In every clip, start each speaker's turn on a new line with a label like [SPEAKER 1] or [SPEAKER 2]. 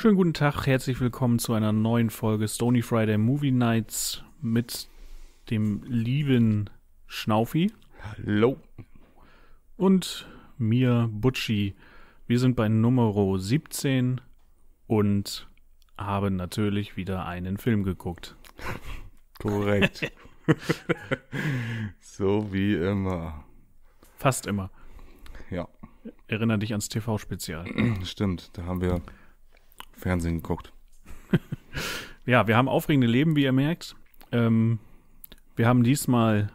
[SPEAKER 1] Schönen guten Tag, herzlich willkommen zu einer neuen Folge Stony Friday Movie Nights mit dem lieben Schnaufi. Hallo. Und mir, Butschi. Wir sind bei Nummer 17 und haben natürlich wieder einen Film geguckt. Korrekt. so wie immer. Fast immer. Ja. Erinner dich ans TV-Spezial.
[SPEAKER 2] Stimmt, da haben wir Fernsehen
[SPEAKER 1] geguckt. ja, wir haben aufregende Leben, wie ihr merkt. Ähm, wir haben diesmal,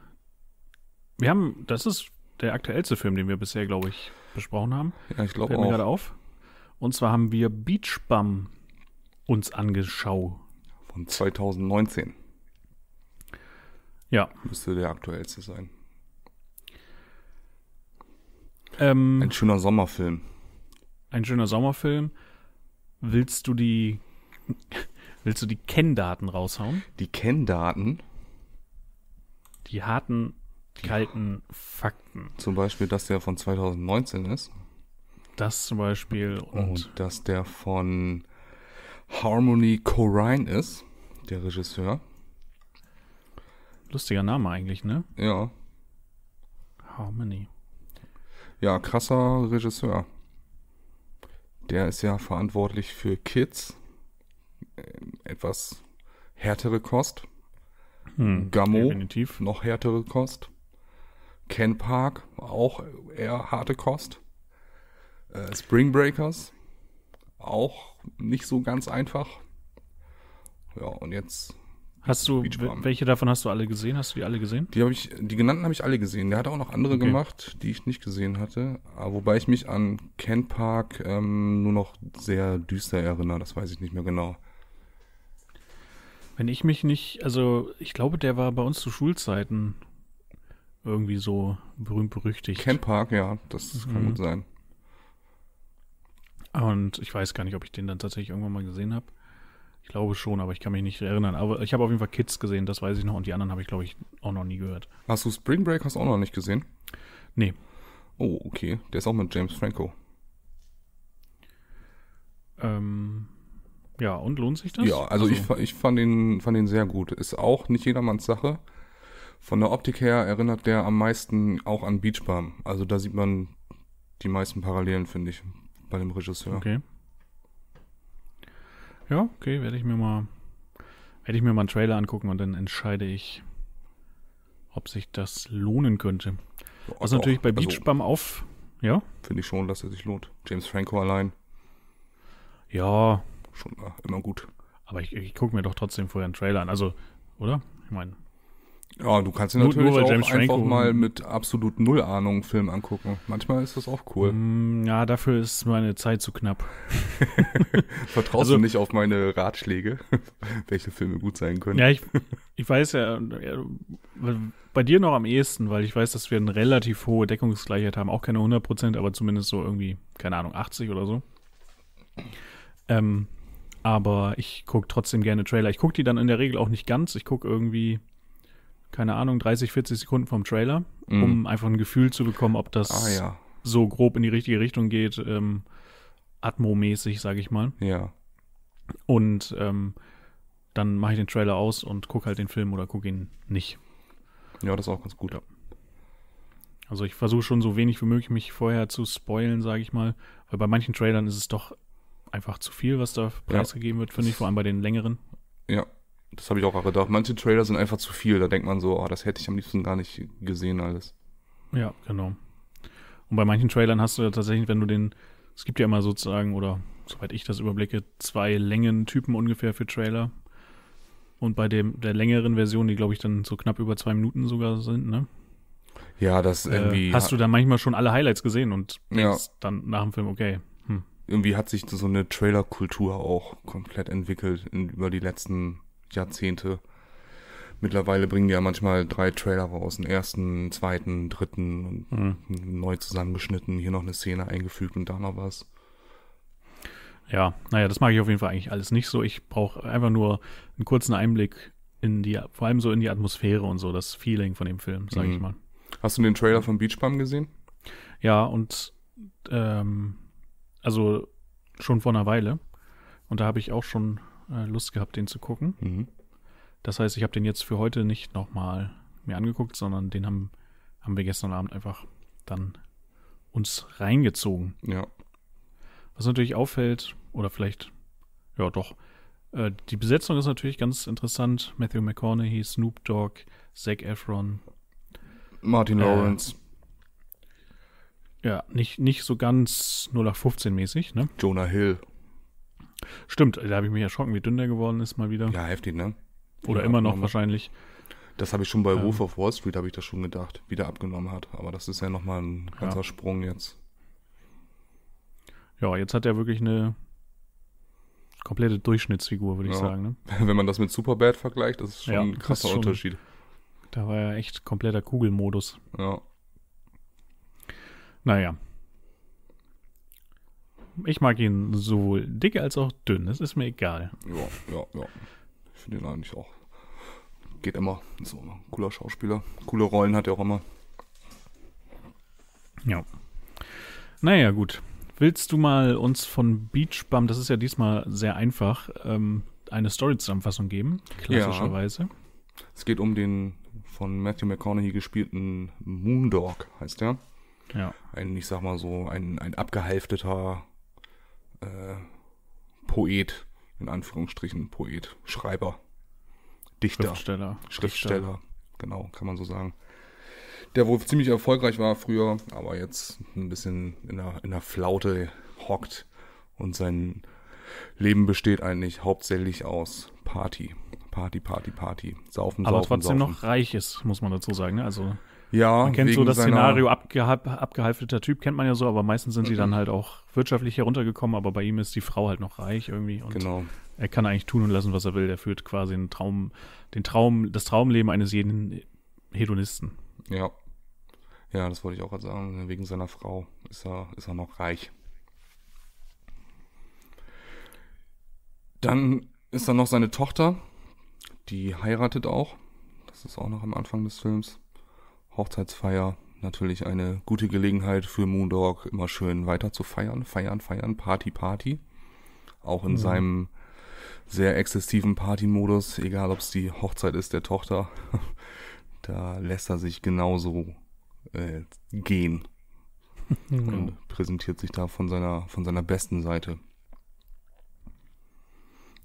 [SPEAKER 1] wir haben, das ist der aktuellste Film, den wir bisher, glaube ich, besprochen haben. Ja, ich glaube auch. mir gerade auf. Und zwar haben wir Beach Bum uns angeschaut.
[SPEAKER 2] Von 2019. Ja. Müsste der aktuellste sein. Ähm, ein schöner Sommerfilm.
[SPEAKER 1] Ein schöner Sommerfilm. Willst du die. Willst du die Kenndaten raushauen?
[SPEAKER 2] Die Kenndaten?
[SPEAKER 1] Die harten,
[SPEAKER 2] kalten Fakten. Zum Beispiel, dass der von 2019 ist. Das zum Beispiel. Und, und dass der von Harmony Corrine ist, der Regisseur. Lustiger Name eigentlich, ne? Ja. Harmony. Ja, krasser Regisseur. Der ist ja verantwortlich für Kids. Ähm, etwas härtere Kost. Hm, Gamo, definitiv. noch härtere Kost. Ken Park, auch eher harte Kost. Äh, Spring Breakers, auch nicht so ganz einfach. Ja, und jetzt Hast du, welche davon hast du alle gesehen? Hast du die alle gesehen? Die, ich, die genannten habe ich alle gesehen. Der hat auch noch andere okay. gemacht, die ich nicht gesehen hatte. Ah, wobei ich mich an Ken Park ähm, nur noch sehr düster erinnere, das weiß ich nicht mehr genau.
[SPEAKER 1] Wenn ich mich nicht, also ich glaube, der war bei uns zu Schulzeiten irgendwie so berühmt-berüchtigt. Ken Park, ja, das, das kann mhm. gut sein. Und ich weiß gar nicht, ob ich den dann tatsächlich irgendwann mal gesehen habe. Ich glaube schon, aber ich kann mich nicht erinnern. Aber ich habe auf jeden Fall Kids gesehen, das weiß ich noch. Und die anderen habe ich, glaube ich, auch noch nie gehört.
[SPEAKER 2] Hast du Spring Break hast auch noch nicht gesehen? Nee. Oh, okay. Der ist auch mit James Franco. Ähm, ja, und lohnt sich das? Ja, also, also. Ich, ich fand den, fand den sehr gut. Ist auch nicht jedermanns Sache. Von der Optik her erinnert der am meisten auch an Beach Bum. Also da sieht man die meisten Parallelen, finde ich, bei dem Regisseur. Okay.
[SPEAKER 1] Ja, okay, werde ich mir mal werde ich mir mal einen Trailer angucken und dann entscheide ich, ob sich das lohnen könnte. Was also natürlich bei Beach
[SPEAKER 2] also, auf, ja? Finde ich schon, dass er sich lohnt. James Franco allein. Ja. Schon äh, immer gut. Aber ich, ich gucke mir doch trotzdem vorher einen Trailer an. Also, oder? Ich meine, ja, du kannst ihn natürlich nur auch James einfach Franco. mal mit absolut null Ahnung Film angucken. Manchmal ist das auch cool. Mm, ja, dafür ist meine Zeit zu knapp. Vertraust also, du nicht auf meine Ratschläge, welche Filme gut sein können? Ja, ich,
[SPEAKER 1] ich weiß ja, bei dir noch am ehesten, weil ich weiß, dass wir eine relativ hohe Deckungsgleichheit haben. Auch keine 100 aber zumindest so irgendwie, keine Ahnung, 80 oder so. Ähm, aber ich gucke trotzdem gerne Trailer. Ich gucke die dann in der Regel auch nicht ganz. Ich gucke irgendwie keine Ahnung, 30, 40 Sekunden vom Trailer, mm. um einfach ein Gefühl zu bekommen, ob das ah, ja. so grob in die richtige Richtung geht, ähm, atmomäßig, sage ich mal. Ja. Und ähm, dann mache ich den Trailer aus und gucke halt den Film oder gucke ihn nicht. Ja, das ist auch ganz gut. Ja. Also ich versuche schon so wenig wie möglich mich vorher zu spoilen, sage ich mal, weil bei manchen Trailern ist es doch einfach zu viel, was da preisgegeben ja. wird, finde ich, vor allem bei den längeren.
[SPEAKER 2] Ja, das habe ich auch gedacht. Manche Trailer sind einfach zu viel. Da denkt man so, oh, das hätte ich am liebsten gar nicht gesehen alles.
[SPEAKER 1] Ja, genau. Und bei manchen Trailern hast du ja tatsächlich, wenn du den, es gibt ja immer sozusagen, oder soweit ich das überblicke, zwei Längentypen ungefähr für Trailer. Und bei dem, der längeren Version, die glaube ich dann so knapp über zwei Minuten sogar sind, ne?
[SPEAKER 2] Ja, das äh, irgendwie. Äh, hast du
[SPEAKER 1] dann manchmal schon alle Highlights gesehen und ja. dann nach dem Film, okay.
[SPEAKER 2] Hm. Irgendwie hat sich so eine Trailer-Kultur auch komplett entwickelt in, über die letzten Jahrzehnte. Mittlerweile bringen die ja manchmal drei Trailer raus, einen ersten, zweiten, dritten mhm. neu zusammengeschnitten, hier noch eine Szene eingefügt und da noch was.
[SPEAKER 1] Ja, naja, das mag ich auf jeden Fall eigentlich alles nicht so. Ich brauche einfach nur einen kurzen Einblick in die, vor allem so in die Atmosphäre und so, das Feeling von dem Film, sage mhm. ich mal. Hast du den Trailer von Beach gesehen? Ja, und ähm, also schon vor einer Weile. Und da habe ich auch schon äh, Lust gehabt, den zu gucken. Mhm. Das heißt, ich habe den jetzt für heute nicht nochmal mir angeguckt, sondern den haben, haben wir gestern Abend einfach dann uns reingezogen. Ja. Was natürlich auffällt, oder vielleicht, ja doch, äh, die Besetzung ist natürlich ganz interessant. Matthew McConaughey, Snoop Dogg, Zac Efron.
[SPEAKER 2] Martin äh, Lawrence.
[SPEAKER 1] Ja, nicht, nicht so ganz 0815-mäßig, ne? Jonah Hill. Stimmt, da habe ich mich erschrocken, wie dünn der geworden ist mal wieder. Ja,
[SPEAKER 2] heftig, ne? Oder ja, immer noch wahrscheinlich. Das habe ich schon bei ähm, Wolf of Wall Street, habe ich das schon gedacht, wie der abgenommen hat. Aber das ist ja nochmal ein ganzer ja. Sprung jetzt. Ja, jetzt hat er wirklich eine komplette Durchschnittsfigur, würde ja. ich sagen. Ne? Wenn man das mit Superbad vergleicht, das ist schon ja, ein krasser schon, Unterschied.
[SPEAKER 1] Da war ja echt kompletter Kugelmodus. Ja. Naja, ich mag ihn sowohl dick als auch dünn. Das ist mir
[SPEAKER 2] egal. Ja, ja, ja. Ich finde ihn eigentlich auch. Geht immer. Ist auch ein cooler Schauspieler. Coole Rollen hat er auch immer.
[SPEAKER 1] Ja. Naja, gut. Willst du mal uns von Beach Bum, das ist ja diesmal sehr einfach, ähm, eine Story-Zusammenfassung geben? Klassischerweise. Ja.
[SPEAKER 2] Es geht um den von Matthew McConaughey gespielten Moondog, heißt der. Ja. Ein, ich sag mal so, ein, ein abgehalfteter äh, Poet, in Anführungsstrichen Poet, Schreiber, Dichter, Schriftsteller, Schriftsteller, genau, kann man so sagen. Der wohl ziemlich erfolgreich war früher, aber jetzt ein bisschen in der, in der Flaute hockt und sein Leben besteht eigentlich hauptsächlich aus Party. Party, Party, Party. Saufen, aber saufen, trotzdem saufen.
[SPEAKER 1] noch reich ist, muss man dazu sagen. Ne? Also
[SPEAKER 2] ja, man kennt so das Szenario
[SPEAKER 1] abgeha abgehalfteter Typ, kennt man ja so, aber meistens sind sie mhm. dann halt auch wirtschaftlich heruntergekommen, aber bei ihm ist die Frau halt noch reich irgendwie und genau. er kann eigentlich tun und lassen, was er will. Er führt quasi einen Traum, den Traum, das Traumleben eines jeden Hedonisten.
[SPEAKER 2] Ja. Ja, das wollte ich auch gerade sagen. Wegen seiner Frau ist er, ist er noch reich. Dann ist da noch seine Tochter, die heiratet auch. Das ist auch noch am Anfang des Films. Hochzeitsfeier natürlich eine gute Gelegenheit für Moondog immer schön weiter zu feiern, feiern, feiern, Party, Party. Auch in mhm. seinem sehr exzessiven Partymodus, egal ob es die Hochzeit ist der Tochter, da lässt er sich genauso äh, gehen mhm. und präsentiert sich da von seiner, von seiner besten Seite.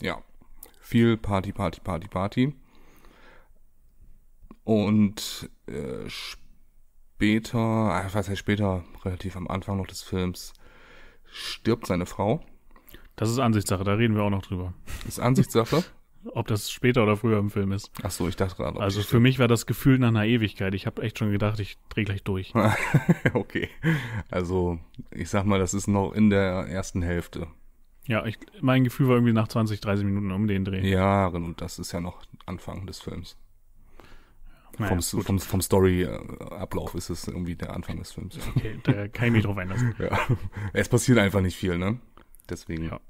[SPEAKER 2] Ja, viel Party, Party, Party, Party. Und äh, später, ah, was heißt später, relativ am Anfang noch des Films, stirbt seine Frau. Das ist Ansichtssache, da reden wir auch noch drüber. Das ist Ansichtssache? ob das später oder früher im Film ist. Ach so, ich dachte gerade. Also für
[SPEAKER 1] mich war das Gefühl nach einer Ewigkeit. Ich habe echt schon gedacht, ich drehe gleich durch.
[SPEAKER 2] okay. Also ich sag mal, das ist noch in der ersten Hälfte. Ja,
[SPEAKER 1] ich, mein Gefühl war irgendwie nach 20, 30 Minuten um den Dreh.
[SPEAKER 2] Ja, und genau, das ist ja noch Anfang des Films. Naja, vom, vom, vom Story-Ablauf ist es irgendwie der Anfang des Films. Okay, da kann ich mich drauf einlassen. ja. Es passiert einfach nicht viel, ne? Deswegen ja.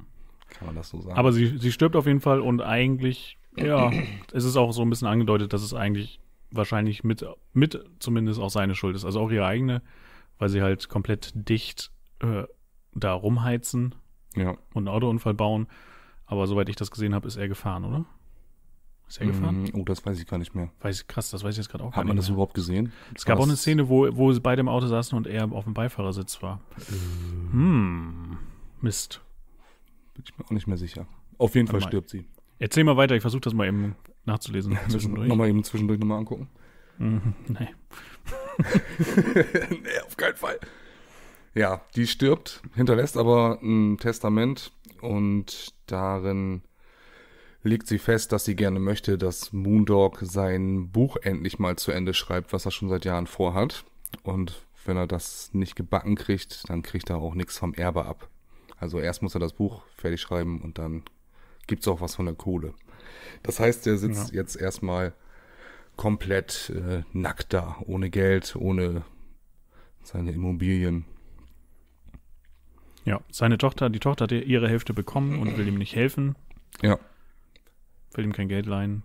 [SPEAKER 2] kann man das so sagen. Aber sie, sie
[SPEAKER 1] stirbt auf jeden Fall und eigentlich, ja, es ist auch so ein bisschen angedeutet, dass es eigentlich wahrscheinlich mit, mit zumindest auch seine Schuld ist. Also auch ihre eigene, weil sie halt komplett dicht äh, da rumheizen ja. und einen Autounfall bauen. Aber soweit ich das gesehen habe, ist er gefahren, oder? Ist er gefahren? Mm, oh, das weiß ich gar nicht mehr. Weiß, krass, das weiß ich jetzt gerade auch Hat gar nicht Hat man das mehr. überhaupt gesehen? Es gab auch eine Szene, wo, wo sie beide im Auto saßen und er auf dem Beifahrersitz war.
[SPEAKER 2] Äh. Hm, Mist. Bin ich mir auch nicht mehr sicher. Auf jeden Warte Fall stirbt mal. sie.
[SPEAKER 1] Erzähl mal weiter, ich versuche das mal
[SPEAKER 2] eben nachzulesen. zwischendurch. nochmal eben zwischendurch nochmal angucken. Mhm, nee. nee, auf keinen Fall. Ja, die stirbt, hinterlässt aber ein Testament und darin legt sie fest, dass sie gerne möchte, dass Moondog sein Buch endlich mal zu Ende schreibt, was er schon seit Jahren vorhat. Und wenn er das nicht gebacken kriegt, dann kriegt er auch nichts vom Erbe ab. Also erst muss er das Buch fertig schreiben und dann gibt's auch was von der Kohle. Das heißt, er sitzt ja. jetzt erstmal komplett äh, nackt da, ohne Geld, ohne seine Immobilien. Ja, seine
[SPEAKER 1] Tochter, die Tochter hat ihre Hälfte bekommen und will ihm nicht helfen. Ja will ihm kein Geld
[SPEAKER 2] leihen.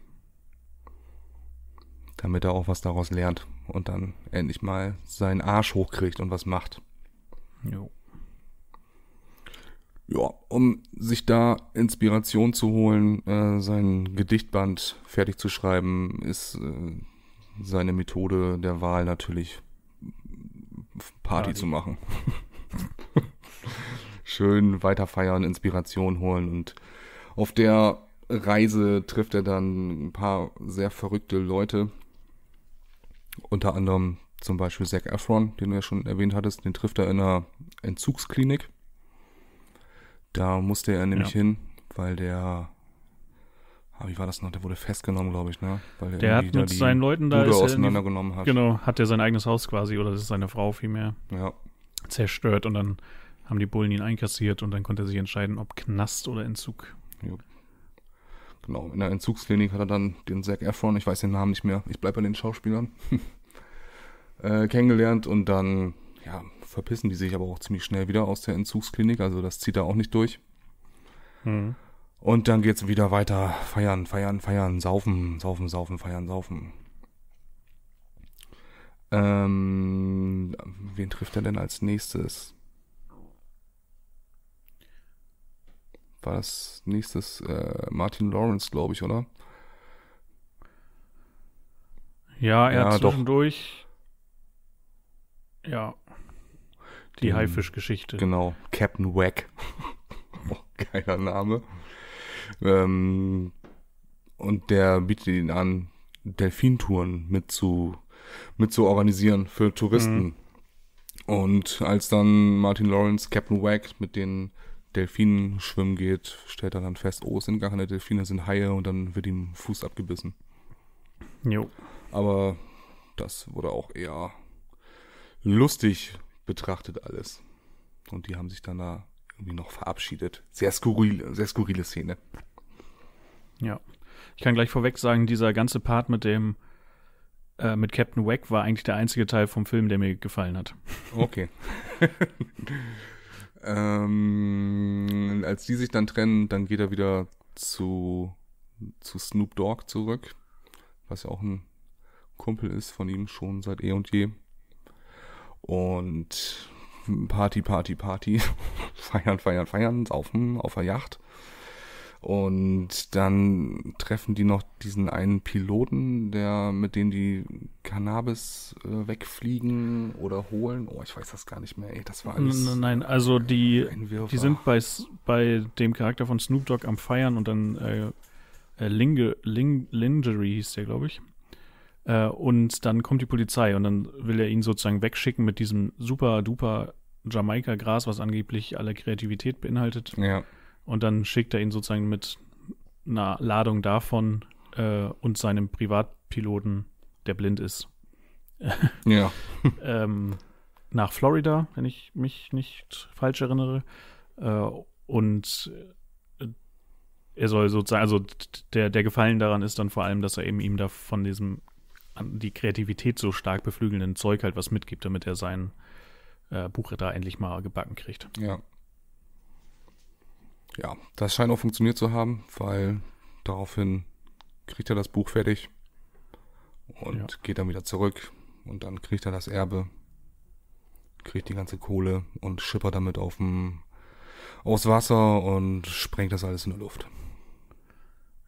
[SPEAKER 2] Damit er auch was daraus lernt und dann endlich mal seinen Arsch hochkriegt und was macht. Jo. Ja, um sich da Inspiration zu holen, äh, sein Gedichtband fertig zu schreiben, ist äh, seine Methode der Wahl natürlich Party, Party. zu machen. Schön weiterfeiern, Inspiration holen und auf der Reise trifft er dann ein paar sehr verrückte Leute. Unter anderem zum Beispiel Zach Efron, den du ja schon erwähnt hattest, den trifft er in einer Entzugsklinik. Da musste er nämlich ja. hin, weil der, ah, wie war das noch, der wurde festgenommen, glaube ich, ne? Weil der, hat mit seinen Leuten da ist auseinandergenommen die, hat. Genau,
[SPEAKER 1] hat er sein eigenes Haus quasi, oder das ist seine Frau vielmehr, ja. zerstört und dann haben die Bullen ihn einkassiert und dann konnte er sich entscheiden, ob Knast oder Entzug.
[SPEAKER 2] Jo. Genau, in der Entzugsklinik hat er dann den Zack Efron, ich weiß den Namen nicht mehr, ich bleibe bei den Schauspielern, äh, kennengelernt und dann, ja, verpissen die sich aber auch ziemlich schnell wieder aus der Entzugsklinik, also das zieht er auch nicht durch. Mhm. Und dann geht's wieder weiter, feiern, feiern, feiern, saufen, saufen, saufen, feiern, saufen. Ähm, wen trifft er denn als nächstes? war das nächstes äh, Martin Lawrence, glaube ich, oder? Ja, er ja, hat
[SPEAKER 1] zwischendurch. Doch. Ja.
[SPEAKER 2] Die Haifisch-Geschichte. Genau. Captain Wack. oh, geiler Name. Ähm, und der bietet ihn an, Delfintouren mit zu, mit zu organisieren für Touristen. Mhm. Und als dann Martin Lawrence Captain Wack mit den Delfinen schwimmen geht, stellt er dann fest, oh, es sind gar keine Delfine, es sind Haie und dann wird ihm Fuß abgebissen. Jo. Aber das wurde auch eher lustig betrachtet alles. Und die haben sich dann da irgendwie noch verabschiedet. Sehr skurrile, sehr skurrile Szene.
[SPEAKER 1] Ja. Ich kann gleich vorweg sagen, dieser ganze Part mit dem äh, mit Captain Wack war eigentlich der einzige Teil vom Film, der mir gefallen hat. Okay.
[SPEAKER 2] Ähm, als die sich dann trennen, dann geht er wieder zu, zu Snoop Dogg zurück, was ja auch ein Kumpel ist von ihm schon seit eh und je. Und Party, Party, Party. feiern, feiern, feiern, saufen auf der Yacht. Und dann treffen die noch diesen einen Piloten, der mit dem die Cannabis äh, wegfliegen oder holen. Oh, ich weiß das gar nicht mehr. Ey, das war alles. Nein,
[SPEAKER 1] nein also die, die sind bei, bei dem Charakter von Snoop Dogg am Feiern und dann äh, äh Linge, Ling, Lingerie hieß der, glaube ich. Äh, und dann kommt die Polizei und dann will er ihn sozusagen wegschicken mit diesem super duper Jamaika-Gras, was angeblich alle Kreativität beinhaltet. Ja. Und dann schickt er ihn sozusagen mit einer Ladung davon äh, und seinem Privatpiloten, der blind ist.
[SPEAKER 2] ja.
[SPEAKER 1] ähm, nach Florida, wenn ich mich nicht falsch erinnere. Äh, und äh, er soll sozusagen, also der, der Gefallen daran ist dann vor allem, dass er eben ihm da von diesem, die Kreativität so stark beflügelnden Zeug halt was mitgibt, damit er sein äh, Buchritter endlich mal gebacken kriegt.
[SPEAKER 2] Ja, ja, das scheint auch funktioniert zu haben, weil daraufhin kriegt er das Buch fertig und ja. geht dann wieder zurück und dann kriegt er das Erbe, kriegt die ganze Kohle und schippert damit auf dem, aufs Wasser und sprengt das alles in der Luft.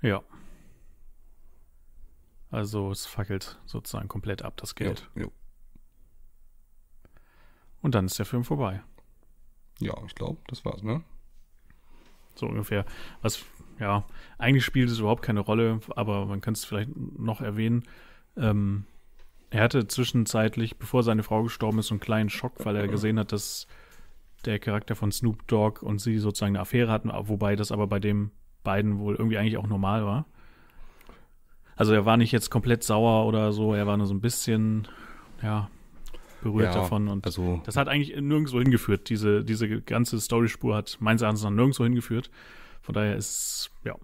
[SPEAKER 1] Ja. Also es fackelt sozusagen komplett ab, das Geld. Jo, jo. Und dann ist der Film vorbei. Ja, ich glaube, das war's, ne? so ungefähr. Was, ja, eigentlich spielt es überhaupt keine Rolle, aber man kann es vielleicht noch erwähnen. Ähm, er hatte zwischenzeitlich, bevor seine Frau gestorben ist, einen kleinen Schock, weil er gesehen hat, dass der Charakter von Snoop Dogg und sie sozusagen eine Affäre hatten, wobei das aber bei den beiden wohl irgendwie eigentlich auch normal war. Also er war nicht jetzt komplett sauer oder so, er war nur so ein bisschen, ja, berührt ja, davon. Und also, das hat eigentlich nirgendwo hingeführt. Diese, diese ganze Storyspur hat meines Erachtens noch nirgendwo hingeführt. Von daher ist, ja.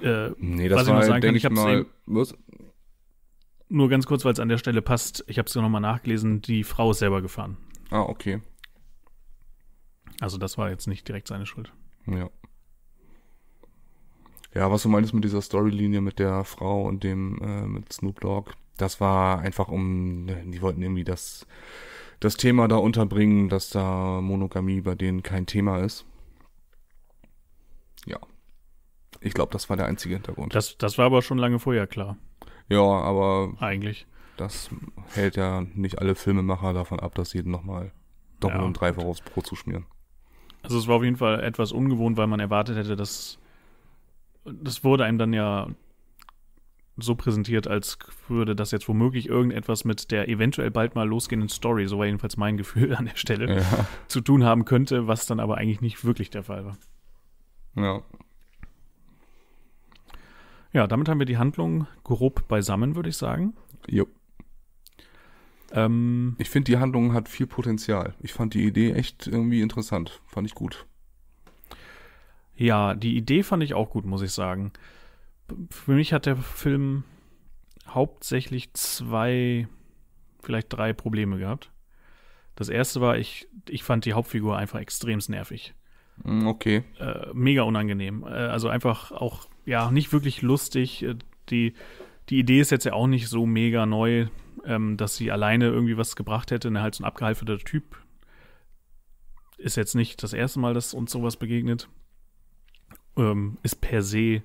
[SPEAKER 1] Äh,
[SPEAKER 2] nee, das was war, ich nur sagen halt, kann, ich, ich mal, was?
[SPEAKER 1] nur ganz kurz, weil es an der Stelle passt, ich habe es ja nochmal nachgelesen, die Frau ist selber gefahren. Ah, okay. Also das war jetzt nicht direkt seine Schuld.
[SPEAKER 2] Ja. Ja, was du meinst mit dieser Storylinie mit der Frau und dem äh, mit Snoop Dogg, das war einfach um, die wollten irgendwie das, das Thema da unterbringen, dass da Monogamie bei denen kein Thema ist. Ja. Ich glaube, das war der einzige Hintergrund.
[SPEAKER 1] Das, das war aber schon lange vorher klar.
[SPEAKER 2] Ja, aber. Eigentlich. Das hält ja nicht alle Filmemacher davon ab, dass jeden nochmal doppelt ja, und dreifach aufs Brot zu schmieren.
[SPEAKER 1] Also es war auf jeden Fall etwas ungewohnt, weil man erwartet hätte, dass das wurde einem dann ja so präsentiert, als würde das jetzt womöglich irgendetwas mit der eventuell bald mal losgehenden Story, so war jedenfalls mein Gefühl an der Stelle, ja. zu tun haben könnte, was dann aber eigentlich nicht wirklich der Fall war. Ja. Ja, damit haben wir die Handlung grob beisammen, würde ich sagen.
[SPEAKER 2] Jo. Ähm, ich finde, die Handlung hat viel Potenzial. Ich fand die Idee echt irgendwie interessant. Fand ich gut. Ja, die Idee fand ich auch gut, muss ich sagen
[SPEAKER 1] für mich hat der Film hauptsächlich zwei, vielleicht drei Probleme gehabt. Das erste war, ich, ich fand die Hauptfigur einfach extremst nervig. Mm, okay. Äh, mega unangenehm. Äh, also einfach auch, ja, nicht wirklich lustig. Äh, die, die Idee ist jetzt ja auch nicht so mega neu, ähm, dass sie alleine irgendwie was gebracht hätte. Ne, halt so ein abgehalfterter Typ. Ist jetzt nicht das erste Mal, dass uns sowas begegnet. Ähm, ist per se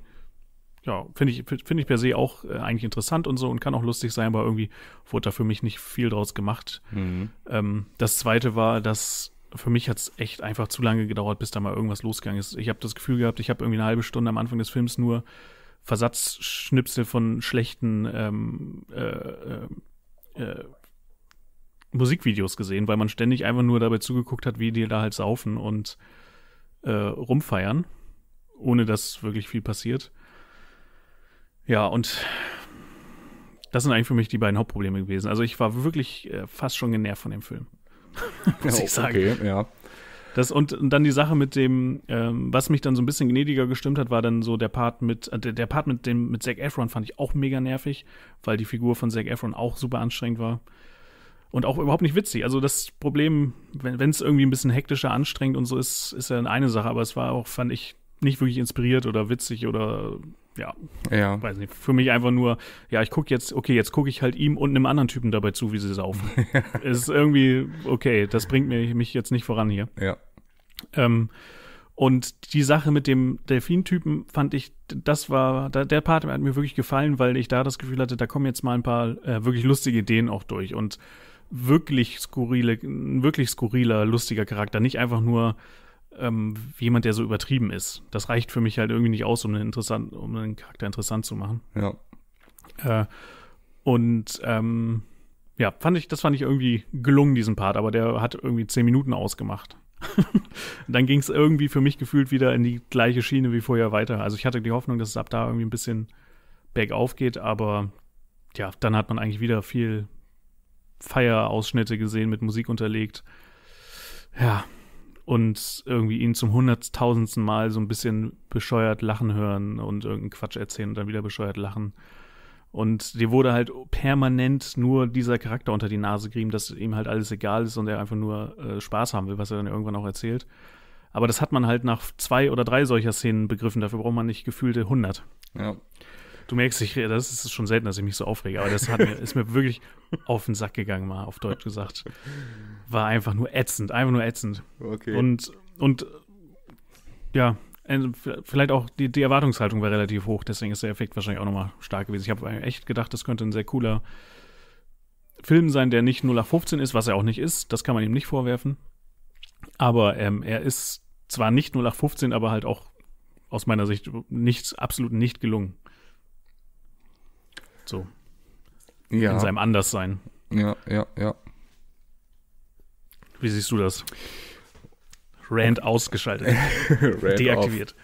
[SPEAKER 1] ja, finde ich, finde ich per se auch äh, eigentlich interessant und so und kann auch lustig sein, aber irgendwie wurde da für mich nicht viel draus gemacht. Mhm. Ähm, das zweite war, dass für mich hat es echt einfach zu lange gedauert, bis da mal irgendwas losgegangen ist. Ich habe das Gefühl gehabt, ich habe irgendwie eine halbe Stunde am Anfang des Films nur Versatzschnipsel von schlechten ähm, äh, äh, äh, Musikvideos gesehen, weil man ständig einfach nur dabei zugeguckt hat, wie die da halt saufen und äh, rumfeiern, ohne dass wirklich viel passiert. Ja, und das sind eigentlich für mich die beiden Hauptprobleme gewesen. Also ich war wirklich äh, fast schon genervt von dem Film. muss ja, ich sagen. Okay, ja. Das, und, und, dann die Sache mit dem, ähm, was mich dann so ein bisschen gnädiger gestimmt hat, war dann so der Part mit, äh, der Part mit dem, mit Zac Efron fand ich auch mega nervig, weil die Figur von Zac Efron auch super anstrengend war. Und auch überhaupt nicht witzig. Also das Problem, wenn es irgendwie ein bisschen hektischer, anstrengend und so ist, ist ja eine Sache, aber es war auch, fand ich, nicht wirklich inspiriert oder witzig oder ja, ja, weiß nicht, für mich einfach nur, ja, ich gucke jetzt, okay, jetzt gucke ich halt ihm und einem anderen Typen dabei zu, wie sie saufen. ist irgendwie, okay, das bringt mir, mich jetzt nicht voran hier. Ja. Ähm, und die Sache mit dem Delfin-Typen fand ich, das war, da, der Part hat mir wirklich gefallen, weil ich da das Gefühl hatte, da kommen jetzt mal ein paar äh, wirklich lustige Ideen auch durch und wirklich skurrile, wirklich skurriler, lustiger Charakter. Nicht einfach nur ähm, jemand, der so übertrieben ist. Das reicht für mich halt irgendwie nicht aus, um einen, interessant, um einen Charakter interessant zu machen. Ja. Äh, und ähm, ja, fand ich, das fand ich irgendwie gelungen, diesen Part, aber der hat irgendwie zehn Minuten ausgemacht. dann ging es irgendwie für mich gefühlt wieder in die gleiche Schiene wie vorher weiter. Also ich hatte die Hoffnung, dass es ab da irgendwie ein bisschen bergauf geht, aber ja, dann hat man eigentlich wieder viel Feierausschnitte gesehen mit Musik unterlegt. Ja, und irgendwie ihn zum hunderttausendsten Mal so ein bisschen bescheuert lachen hören und irgendeinen Quatsch erzählen und dann wieder bescheuert lachen. Und dir wurde halt permanent nur dieser Charakter unter die Nase gerieben, dass ihm halt alles egal ist und er einfach nur äh, Spaß haben will, was er dann irgendwann auch erzählt. Aber das hat man halt nach zwei oder drei solcher Szenen begriffen. Dafür braucht man nicht gefühlte 100. Ja. Du merkst, ich, das ist schon selten, dass ich mich so aufrege, aber das mir, ist mir wirklich auf den Sack gegangen, mal auf Deutsch gesagt. War einfach nur ätzend, einfach nur ätzend. Okay. Und, und ja, äh, vielleicht auch die, die Erwartungshaltung war relativ hoch, deswegen ist der Effekt wahrscheinlich auch nochmal stark gewesen. Ich habe echt gedacht, das könnte ein sehr cooler Film sein, der nicht 0 nach 15 ist, was er auch nicht ist. Das kann man ihm nicht vorwerfen. Aber ähm, er ist zwar nicht 0 nach 15, aber halt auch aus meiner Sicht nichts, absolut nicht gelungen. So. Ja. In seinem Anderssein.
[SPEAKER 2] Ja, ja, ja. Wie siehst du das?
[SPEAKER 1] Rand ausgeschaltet. Rand Deaktiviert.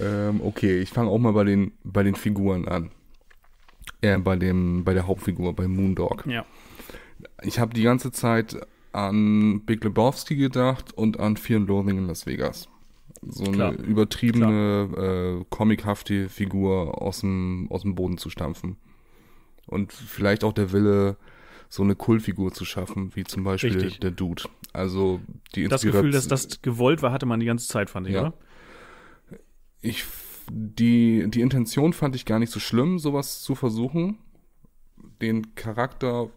[SPEAKER 2] Ähm, okay, ich fange auch mal bei den, bei den Figuren an. Äh, bei, dem, bei der Hauptfigur, bei Moondog. Ja. Ich habe die ganze Zeit an Big Lebowski gedacht und an Fear and Loathing in Las Vegas. So eine Klar. übertriebene, äh, comichafte Figur aus dem, aus dem Boden zu stampfen und vielleicht auch der Wille, so eine Kultfigur zu schaffen, wie zum Beispiel Richtig. der Dude. Also die Inspiration. Das Gefühl, dass
[SPEAKER 1] das gewollt
[SPEAKER 2] war, hatte man die ganze Zeit, fand ich, ja. oder? Ich, die, die Intention fand ich gar nicht so schlimm, sowas zu versuchen. Den Charakter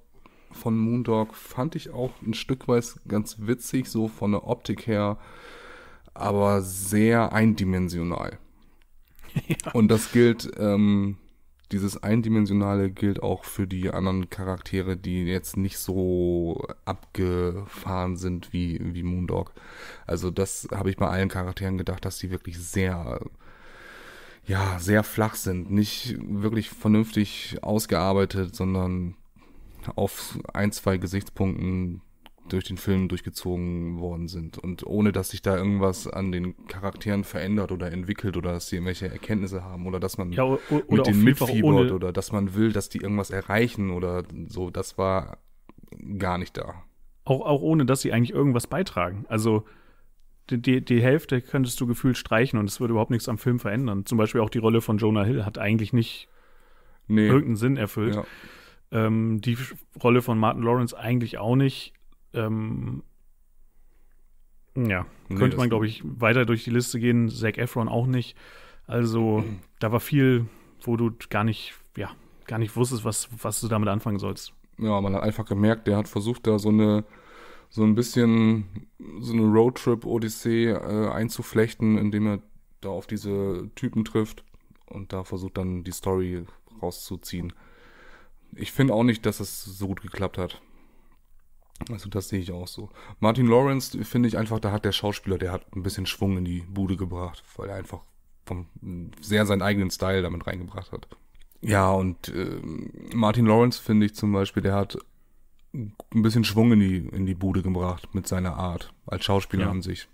[SPEAKER 2] von Moondog fand ich auch ein Stück weit ganz witzig, so von der Optik her, aber sehr eindimensional. Ja. Und das gilt ähm, dieses Eindimensionale gilt auch für die anderen Charaktere, die jetzt nicht so abgefahren sind wie, wie Moondog. Also das habe ich bei allen Charakteren gedacht, dass die wirklich sehr, ja, sehr flach sind. Nicht wirklich vernünftig ausgearbeitet, sondern auf ein, zwei Gesichtspunkten durch den Film durchgezogen worden sind. Und ohne, dass sich da irgendwas an den Charakteren verändert oder entwickelt oder dass sie irgendwelche Erkenntnisse haben oder dass man ja, oder, mit denen mitfiebert oder dass man will, dass die irgendwas erreichen oder so, das war gar nicht da. Auch, auch ohne, dass sie eigentlich irgendwas beitragen. Also
[SPEAKER 1] die, die Hälfte könntest du gefühlt streichen und es würde überhaupt nichts am Film verändern. Zum Beispiel auch die Rolle von Jonah Hill hat eigentlich nicht nee. irgendeinen Sinn erfüllt. Ja. Ähm, die Rolle von Martin Lawrence eigentlich auch nicht. Ähm, ja, nee, könnte man, glaube ich, weiter durch die Liste gehen. Zac Efron auch nicht. Also, da war viel, wo du gar nicht, ja, gar nicht wusstest, was, was du damit anfangen sollst.
[SPEAKER 2] Ja, man hat einfach gemerkt, der hat versucht, da so eine, so ein bisschen so eine Roadtrip-Odyssee äh, einzuflechten, indem er da auf diese Typen trifft und da versucht dann die Story rauszuziehen. Ich finde auch nicht, dass es so gut geklappt hat. Also das sehe ich auch so. Martin Lawrence finde ich einfach, da hat der Schauspieler, der hat ein bisschen Schwung in die Bude gebracht, weil er einfach vom, sehr seinen eigenen Style damit reingebracht hat. Ja, und äh, Martin Lawrence finde ich zum Beispiel, der hat ein bisschen Schwung in die, in die Bude gebracht mit seiner Art, als Schauspieler ja. an sich.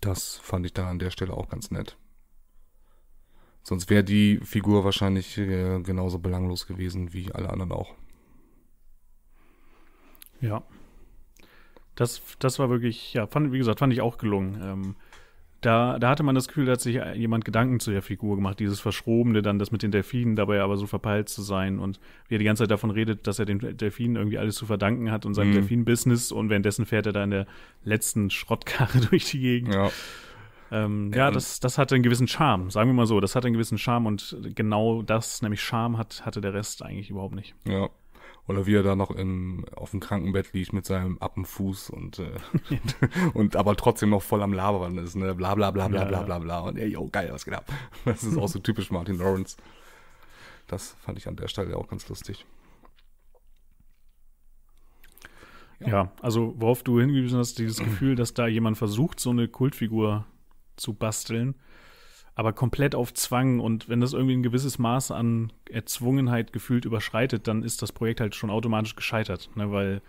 [SPEAKER 2] Das fand ich da an der Stelle auch ganz nett. Sonst wäre die Figur wahrscheinlich äh, genauso belanglos gewesen wie alle anderen auch.
[SPEAKER 1] Ja. Das, das war wirklich, ja, fand, wie gesagt, fand ich auch gelungen. Ähm, da, da hatte man das Gefühl, da hat sich jemand Gedanken zu der Figur gemacht, dieses Verschrobene dann, das mit den Delfinen dabei aber so verpeilt zu sein und wie er die ganze Zeit davon redet, dass er den Delfinen irgendwie alles zu verdanken hat und seinem mhm. Delfin-Business und währenddessen fährt er da in der letzten Schrottkarre durch die Gegend. Ja. Ähm, ja, das, das hatte einen gewissen Charme, sagen wir mal so. Das hatte einen gewissen Charme und genau das, nämlich Charme, hat, hatte der Rest eigentlich überhaupt nicht.
[SPEAKER 2] Ja, oder wie er da noch im, auf dem Krankenbett liegt mit seinem Appenfuß und, äh, und aber trotzdem noch voll am Labern ist, ne? Bla bla bla bla ja, bla bla bla. Und ey, yo, geil, was geht ab? Das ist auch so typisch Martin Lawrence. Das fand ich an der Stelle auch ganz lustig. Ja, ja
[SPEAKER 1] also worauf du hingewiesen hast, dieses Gefühl, dass da jemand versucht, so eine Kultfigur zu basteln aber komplett auf Zwang und wenn das irgendwie ein gewisses Maß an Erzwungenheit gefühlt überschreitet, dann ist das Projekt halt schon automatisch gescheitert, ne? weil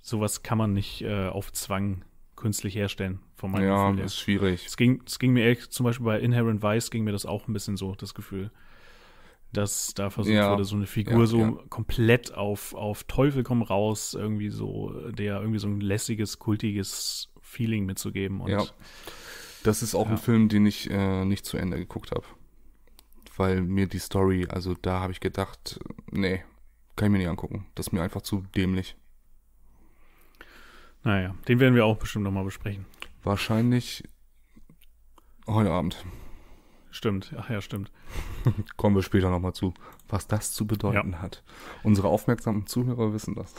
[SPEAKER 1] sowas kann man nicht äh, auf Zwang künstlich herstellen. Von meinem ja, Gefühl her. ist schwierig. Es ging, es ging mir ehrlich, zum Beispiel bei Inherent Vice ging mir das auch ein bisschen so, das Gefühl, dass da versucht ja. wurde, so eine Figur ja, so ja. komplett auf, auf Teufel komm raus, irgendwie so, der irgendwie so ein lässiges, kultiges Feeling mitzugeben. Und ja.
[SPEAKER 2] Das ist auch ja. ein Film, den ich äh, nicht zu Ende geguckt habe. Weil mir die Story, also da habe ich gedacht, nee, kann ich mir nicht angucken. Das ist mir einfach zu dämlich. Naja, den werden wir auch
[SPEAKER 1] bestimmt nochmal besprechen.
[SPEAKER 2] Wahrscheinlich heute Abend. Stimmt, ach ja, stimmt. Kommen wir später nochmal zu, was das zu bedeuten ja. hat. Unsere aufmerksamen Zuhörer wissen das.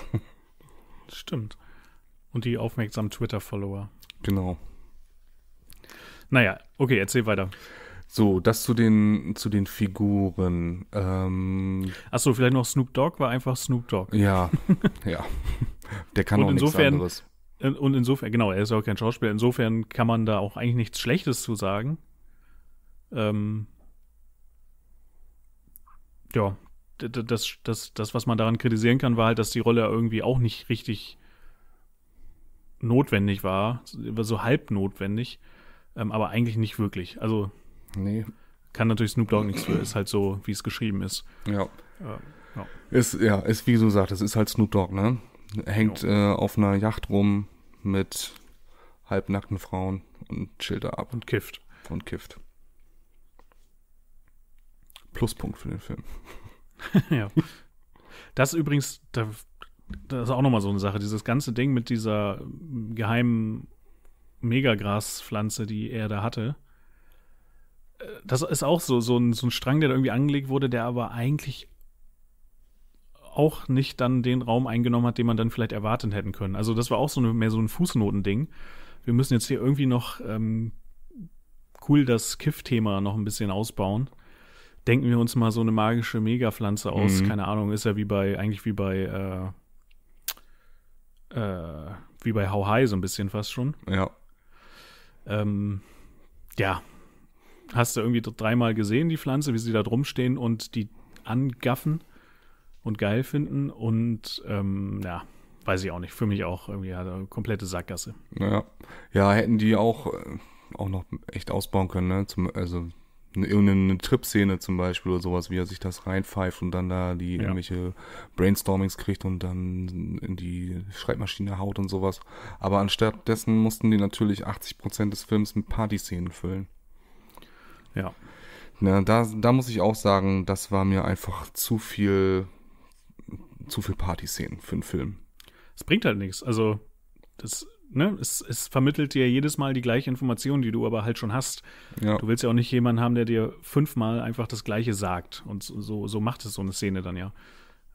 [SPEAKER 1] stimmt. Und die aufmerksamen Twitter-Follower. Genau. Naja, okay, erzähl weiter.
[SPEAKER 2] So, das zu den, zu den Figuren. Ähm,
[SPEAKER 1] Achso, vielleicht noch Snoop Dogg war einfach Snoop Dogg. Ja, ja.
[SPEAKER 2] Der kann und auch insofern, nichts
[SPEAKER 1] anderes. Äh, und insofern, genau, er ist ja auch kein Schauspieler. Insofern kann man da auch eigentlich nichts Schlechtes zu sagen. Ähm, ja, das, das, das, was man daran kritisieren kann, war halt, dass die Rolle irgendwie auch nicht richtig notwendig war, so halb notwendig. Ähm, aber eigentlich nicht wirklich. Also nee. kann natürlich Snoop Dogg nichts für, ist halt so,
[SPEAKER 2] wie es geschrieben ist. Ja. Ähm, ja. Ist, ja, ist wie du sagst, es ist halt Snoop Dogg, ne? Hängt ja. äh, auf einer Yacht rum mit halbnackten Frauen und chillt da ab. Und kifft. Und kifft. Pluspunkt für den Film. ja.
[SPEAKER 1] Das übrigens, das ist auch nochmal so eine Sache, dieses ganze Ding mit dieser geheimen Megagraspflanze, die er da hatte. Äh, das ist auch so, so ein, so ein Strang, der da irgendwie angelegt wurde, der aber eigentlich auch nicht dann den Raum eingenommen hat, den man dann vielleicht erwarten hätten können. Also das war auch so eine, mehr so ein Fußnotending. Wir müssen jetzt hier irgendwie noch ähm, cool das Kiff-Thema noch ein bisschen ausbauen. Denken wir uns mal so eine magische Megapflanze aus. Mhm. Keine Ahnung, ist ja wie bei, eigentlich wie bei, äh, äh, wie bei How High so ein bisschen fast schon. Ja ähm, ja, hast du irgendwie dreimal gesehen, die Pflanze, wie sie da drum stehen und die angaffen und geil finden. Und ähm, ja, weiß ich auch nicht. Für mich auch irgendwie eine komplette Sackgasse.
[SPEAKER 2] Ja. ja, hätten die auch, äh, auch noch echt ausbauen können, ne? Zum, also irgendeine Trip-Szene zum Beispiel oder sowas, wie er sich das reinpfeift und dann da die ja. irgendwelche Brainstormings kriegt und dann in die Schreibmaschine haut und sowas. Aber anstatt dessen mussten die natürlich 80% des Films mit Partyszenen füllen. Ja. Na, da, da muss ich auch sagen, das war mir einfach zu viel, zu viel Partyszenen für einen Film.
[SPEAKER 1] Es bringt halt nichts. Also, das ne, es, es vermittelt dir jedes Mal die gleiche Information, die du aber halt schon hast. Ja. Du willst ja auch nicht jemanden haben, der dir fünfmal einfach das Gleiche sagt. Und so, so macht es so eine Szene dann ja.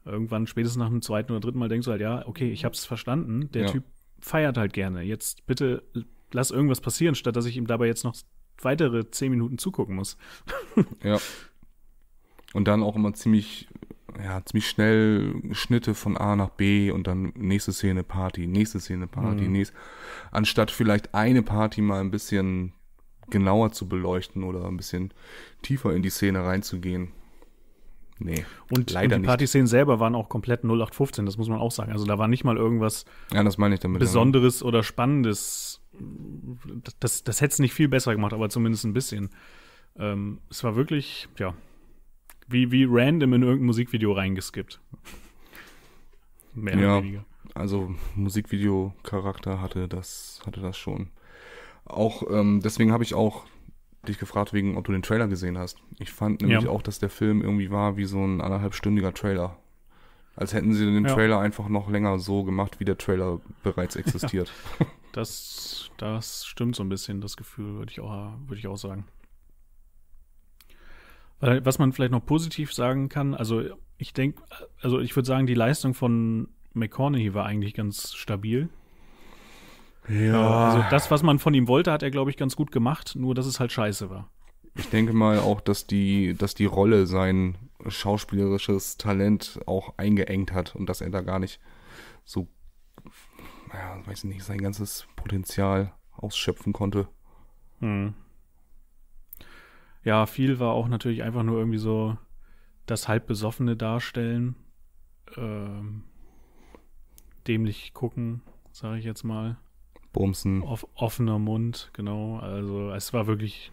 [SPEAKER 1] Irgendwann, spätestens nach dem zweiten oder dritten Mal, denkst du halt, ja, okay, ich hab's verstanden. Der ja. Typ feiert halt gerne. Jetzt bitte lass irgendwas passieren, statt dass
[SPEAKER 2] ich ihm dabei jetzt noch weitere zehn Minuten zugucken muss. ja. Und dann auch immer ziemlich ja, ziemlich schnell Schnitte von A nach B und dann nächste Szene Party, nächste Szene Party, mhm. nächste, anstatt vielleicht eine Party mal ein bisschen genauer zu beleuchten oder ein bisschen tiefer in die Szene reinzugehen. Nee, und, leider und die Partyszenen
[SPEAKER 1] selber waren auch komplett 0815, das muss man auch sagen. Also da war nicht mal irgendwas ja, damit, Besonderes ja. oder Spannendes. Das, das, das hätte es nicht viel besser gemacht, aber zumindest ein bisschen. Ähm, es war wirklich, ja,
[SPEAKER 2] wie, wie random in irgendein Musikvideo reingeskippt. Mehr ja, oder weniger. Also Musikvideo-Charakter hatte das, hatte das schon. Auch ähm, deswegen habe ich auch dich gefragt, wegen, ob du den Trailer gesehen hast. Ich fand nämlich ja. auch, dass der Film irgendwie war wie so ein anderthalbstündiger Trailer. Als hätten sie den ja. Trailer einfach noch länger so gemacht, wie der Trailer bereits existiert.
[SPEAKER 1] Ja. Das, das stimmt so ein bisschen, das Gefühl würde ich, würd ich auch sagen. Was man vielleicht noch positiv sagen kann, also ich denke, also ich würde sagen, die Leistung von McCorney war eigentlich ganz stabil.
[SPEAKER 2] Ja. Äh, also
[SPEAKER 1] das, was man von ihm wollte, hat er, glaube ich, ganz gut gemacht, nur dass es halt scheiße war.
[SPEAKER 2] Ich denke mal auch, dass die, dass die Rolle sein schauspielerisches Talent auch eingeengt hat und dass er da gar nicht so, naja, weiß ich nicht, sein ganzes Potenzial ausschöpfen konnte. Hm.
[SPEAKER 1] Ja, viel war auch natürlich einfach nur irgendwie so das halb besoffene Darstellen. Ähm, dämlich gucken, sage ich jetzt mal. Bumsen. Off offener Mund, genau. Also es war wirklich,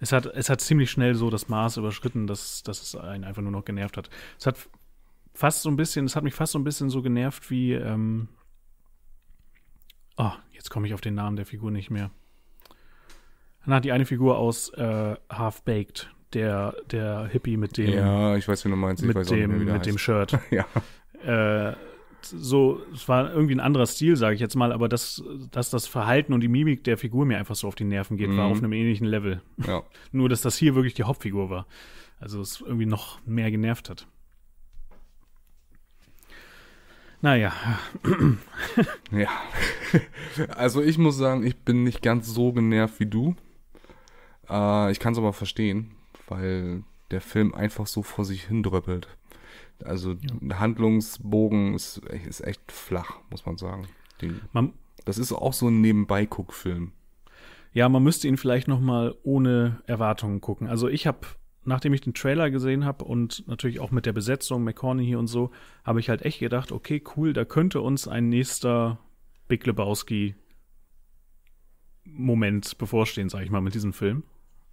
[SPEAKER 1] es hat, es hat ziemlich schnell so das Maß überschritten, dass, dass es einen einfach nur noch genervt hat. Es hat fast so ein bisschen, es hat mich fast so ein bisschen so genervt wie, ähm, oh, jetzt komme ich auf den Namen der Figur nicht mehr. Dann hat die eine Figur aus äh, Half Baked, der, der Hippie mit dem. Ja, ich weiß, wie du meinst. Ich mit dem, mit dem Shirt. ja. Äh, so, es war irgendwie ein anderer Stil, sage ich jetzt mal, aber dass, dass das Verhalten und die Mimik der Figur mir einfach so auf die Nerven geht, mhm. war auf einem ähnlichen Level. Ja. Nur, dass das hier wirklich die Hauptfigur war. Also es irgendwie noch mehr genervt hat.
[SPEAKER 2] Naja. ja. Also ich muss sagen, ich bin nicht ganz so genervt wie du. Äh, ich kann es aber verstehen, weil der Film einfach so vor sich hindröppelt. Also ja. der Handlungsbogen ist, ist, echt flach, muss man sagen. Den, man, das ist auch so ein Nebenbei-Guckfilm.
[SPEAKER 1] Ja, man müsste ihn vielleicht noch mal ohne Erwartungen gucken. Also ich habe, nachdem ich den Trailer gesehen habe und natürlich auch mit der Besetzung McCorney hier und so, habe ich halt echt gedacht, okay, cool, da könnte uns ein nächster Big Lebowski Moment bevorstehen, sage ich mal, mit diesem Film.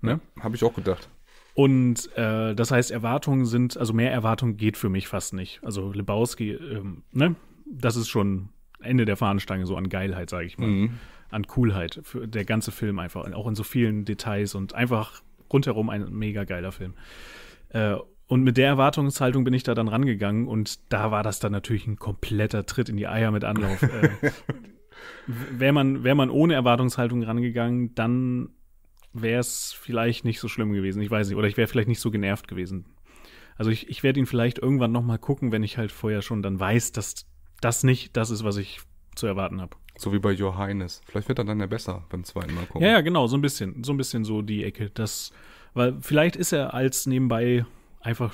[SPEAKER 1] Ne? Habe ich auch gedacht. Und äh, das heißt, Erwartungen sind, also mehr Erwartungen geht für mich fast nicht. Also Lebowski, ähm, ne? Das ist schon Ende der Fahnenstange so an Geilheit, sage ich mal. Mhm. An Coolheit. Für der ganze Film einfach. Auch in so vielen Details und einfach rundherum ein mega geiler Film. Äh, und mit der Erwartungshaltung bin ich da dann rangegangen und da war das dann natürlich ein kompletter Tritt in die Eier mit Anlauf. äh, wäre man, wär man ohne Erwartungshaltung rangegangen, dann wäre es vielleicht nicht so schlimm gewesen. Ich weiß nicht. Oder ich wäre vielleicht nicht so genervt gewesen. Also ich, ich werde ihn vielleicht irgendwann nochmal gucken, wenn ich halt vorher schon dann weiß, dass das nicht das
[SPEAKER 2] ist, was ich zu erwarten habe. So wie bei Johannes. Vielleicht wird er dann ja besser beim zweiten Mal gucken. Ja, ja,
[SPEAKER 1] genau, so ein bisschen. So ein bisschen so die Ecke. Das, weil vielleicht ist er als nebenbei einfach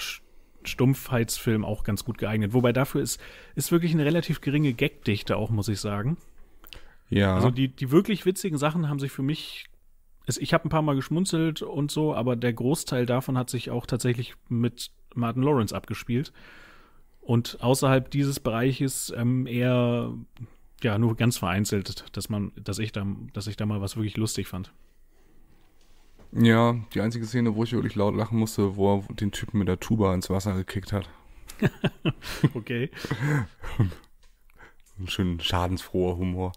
[SPEAKER 1] Stumpfheitsfilm auch ganz gut geeignet. Wobei dafür ist, ist wirklich eine relativ geringe Gagdichte auch, muss ich sagen. Ja. Also die, die wirklich witzigen Sachen haben sich für mich es, ich habe ein paar Mal geschmunzelt und so, aber der Großteil davon hat sich auch tatsächlich mit Martin Lawrence abgespielt. Und außerhalb dieses Bereiches ähm, eher ja nur ganz vereinzelt, dass man, dass ich da, dass ich da mal was wirklich lustig fand.
[SPEAKER 2] Ja, die einzige Szene, wo ich wirklich laut lachen musste, wo er den Typen mit der Tuba ins Wasser gekickt hat. okay. Ein schön schadensfroher Humor.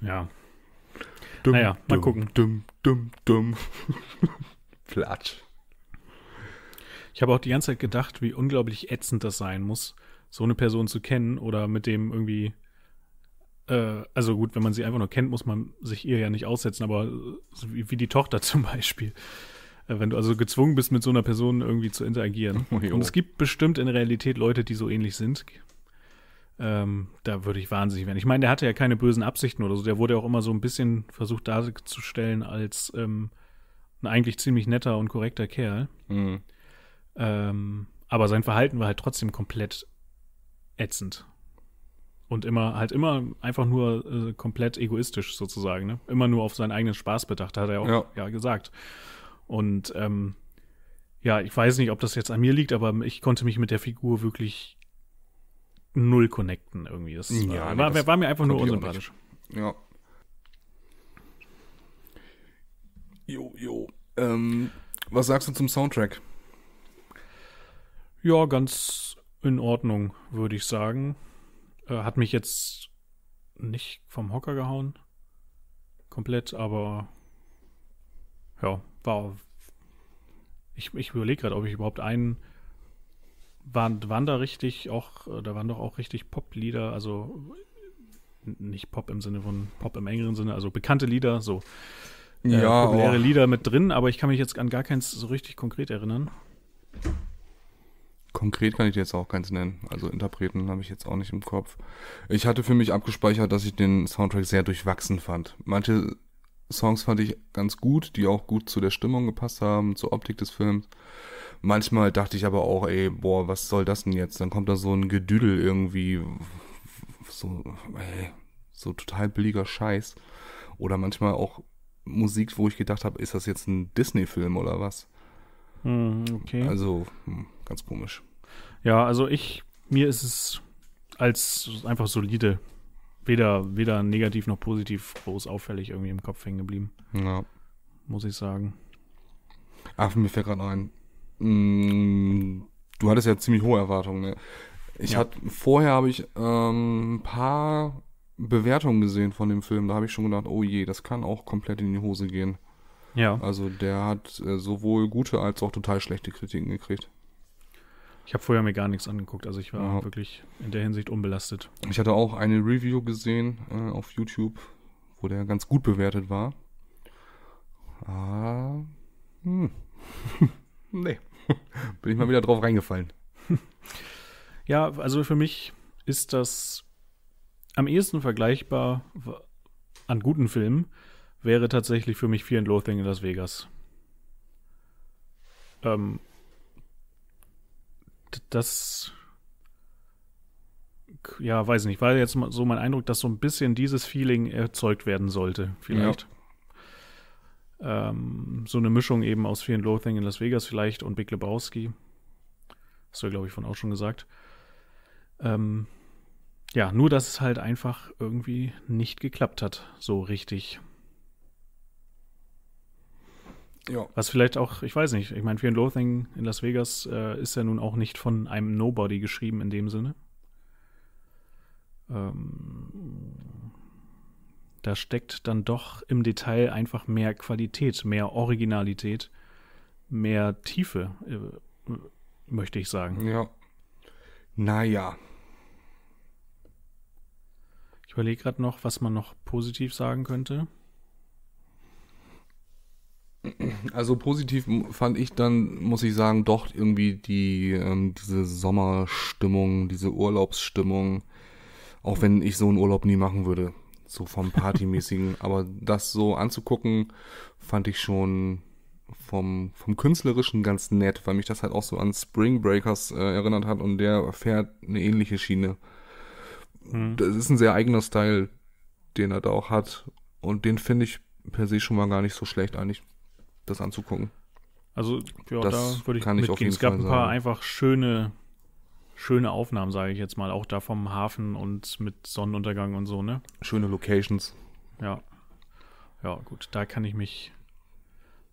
[SPEAKER 2] Ja. Dum, naja, mal gucken. Dumm, dumm, dumm. Platsch.
[SPEAKER 1] Ich habe auch die ganze Zeit gedacht, wie unglaublich ätzend das sein muss, so eine Person zu kennen oder mit dem irgendwie. Äh, also gut, wenn man sie einfach nur kennt, muss man sich ihr ja nicht aussetzen, aber wie, die Tochter zum Beispiel. Äh, wenn du also gezwungen bist, mit so einer Person irgendwie zu interagieren. Oh, Und es gibt bestimmt in Realität Leute, die so ähnlich sind. Ähm, da würde ich wahnsinnig werden. Ich meine, der hatte ja keine bösen Absichten oder so. Der wurde ja auch immer so ein bisschen versucht darzustellen als ähm, ein eigentlich ziemlich netter und korrekter Kerl. Mhm. Ähm, aber sein Verhalten war halt trotzdem komplett ätzend. Und immer, halt immer einfach nur äh, komplett egoistisch sozusagen. Ne? Immer nur auf seinen eigenen Spaß bedacht, hat er auch ja, ja gesagt. Und ähm, ja, ich weiß nicht, ob das jetzt an mir liegt, aber ich konnte mich mit der Figur wirklich null connecten irgendwie. Das ja, äh, war, das war mir einfach nur eh
[SPEAKER 2] unsympathisch. Ja. Jo, jo. Ähm, was sagst du zum Soundtrack?
[SPEAKER 1] Ja, ganz in Ordnung, würde ich sagen. Äh, hat mich jetzt nicht vom Hocker gehauen. Komplett, aber ja, war. Ich, ich überlege gerade, ob ich überhaupt einen waren, waren da richtig auch, äh, da waren doch auch richtig Pop-Lieder, also nicht Pop im Sinne von Pop im engeren Sinne, also bekannte Lieder, so äh, ja, populäre oh. Lieder mit drin, aber ich kann mich jetzt an gar keins so richtig konkret erinnern.
[SPEAKER 2] Konkret kann ich dir jetzt auch keins nennen. Also Interpreten habe ich jetzt auch nicht im Kopf. Ich hatte für mich abgespeichert, dass ich den Soundtrack sehr durchwachsen fand. Manche Songs fand ich ganz gut, die auch gut zu der Stimmung gepasst haben, zur Optik des Films. Manchmal dachte ich aber auch, ey, boah, was soll das denn jetzt? Dann kommt da so ein Gedüdel irgendwie, so, ey, so total billiger Scheiß. Oder manchmal auch Musik, wo ich gedacht habe, ist das jetzt ein Disney-Film oder was?
[SPEAKER 1] Hm, okay.
[SPEAKER 2] Also, hm, ganz komisch.
[SPEAKER 1] Ja, also ich, mir ist es als einfach solide weder, weder negativ noch positiv groß auffällig irgendwie im Kopf
[SPEAKER 2] hängen geblieben. Ja. Muss ich sagen. Ach, mir fällt gerade ein. Mm, du hattest ja ziemlich hohe Erwartungen. Ne? Ich ja. hatte vorher habe ich ähm, ein paar Bewertungen gesehen von dem Film. Da habe ich schon gedacht, oh je, das kann auch komplett in die Hose gehen. Ja. Also der hat äh, sowohl gute als auch total schlechte Kritiken gekriegt. Ich habe vorher mir gar nichts angeguckt, also ich war ja. wirklich in der Hinsicht unbelastet. Ich hatte auch eine Review gesehen äh, auf YouTube, wo der ganz gut bewertet war. Ah, hm. nee, bin ich mal wieder drauf reingefallen.
[SPEAKER 1] Ja, also für mich ist das am ehesten vergleichbar
[SPEAKER 2] an guten Filmen
[SPEAKER 1] wäre tatsächlich für mich Fear and Loathing in Las Vegas. Ähm, das ja, weiß nicht, war jetzt so mein Eindruck, dass so ein bisschen dieses Feeling erzeugt werden sollte, vielleicht. Ja. Ähm, so eine Mischung eben aus vielen Loathing in Las Vegas vielleicht und Big Lebowski. Hast du ja, glaube ich, von auch schon gesagt. Ähm, ja, nur dass es halt einfach irgendwie nicht geklappt hat, so richtig. Ja. Was vielleicht auch, ich weiß nicht, ich meine, Fear and Loathing in Las Vegas äh, ist ja nun auch nicht von einem Nobody geschrieben in dem Sinne. Ähm, da steckt dann doch im Detail einfach mehr Qualität, mehr Originalität, mehr Tiefe, äh, möchte ich sagen. Ja. Naja. Ich überlege gerade noch, was man noch positiv sagen könnte.
[SPEAKER 2] Also positiv fand ich dann, muss ich sagen, doch irgendwie die, ähm, diese Sommerstimmung, diese Urlaubsstimmung. Auch wenn ich so einen Urlaub nie machen würde, so vom Partymäßigen. aber das so anzugucken, fand ich schon vom, vom Künstlerischen ganz nett, weil mich das halt auch so an Spring Breakers äh, erinnert hat und der fährt eine ähnliche Schiene. Mhm. Das ist ein sehr eigener Style, den er da auch hat. Und den finde ich per se schon mal gar nicht so schlecht eigentlich das anzugucken. Also, ja, das da würde ich kann mitgehen. Ich auf jeden es gab Fall ein paar sagen.
[SPEAKER 1] einfach schöne, schöne Aufnahmen, sage ich jetzt mal, auch da vom Hafen und mit Sonnenuntergang und so, ne?
[SPEAKER 2] Schöne Locations.
[SPEAKER 1] Ja. Ja, gut, da kann ich mich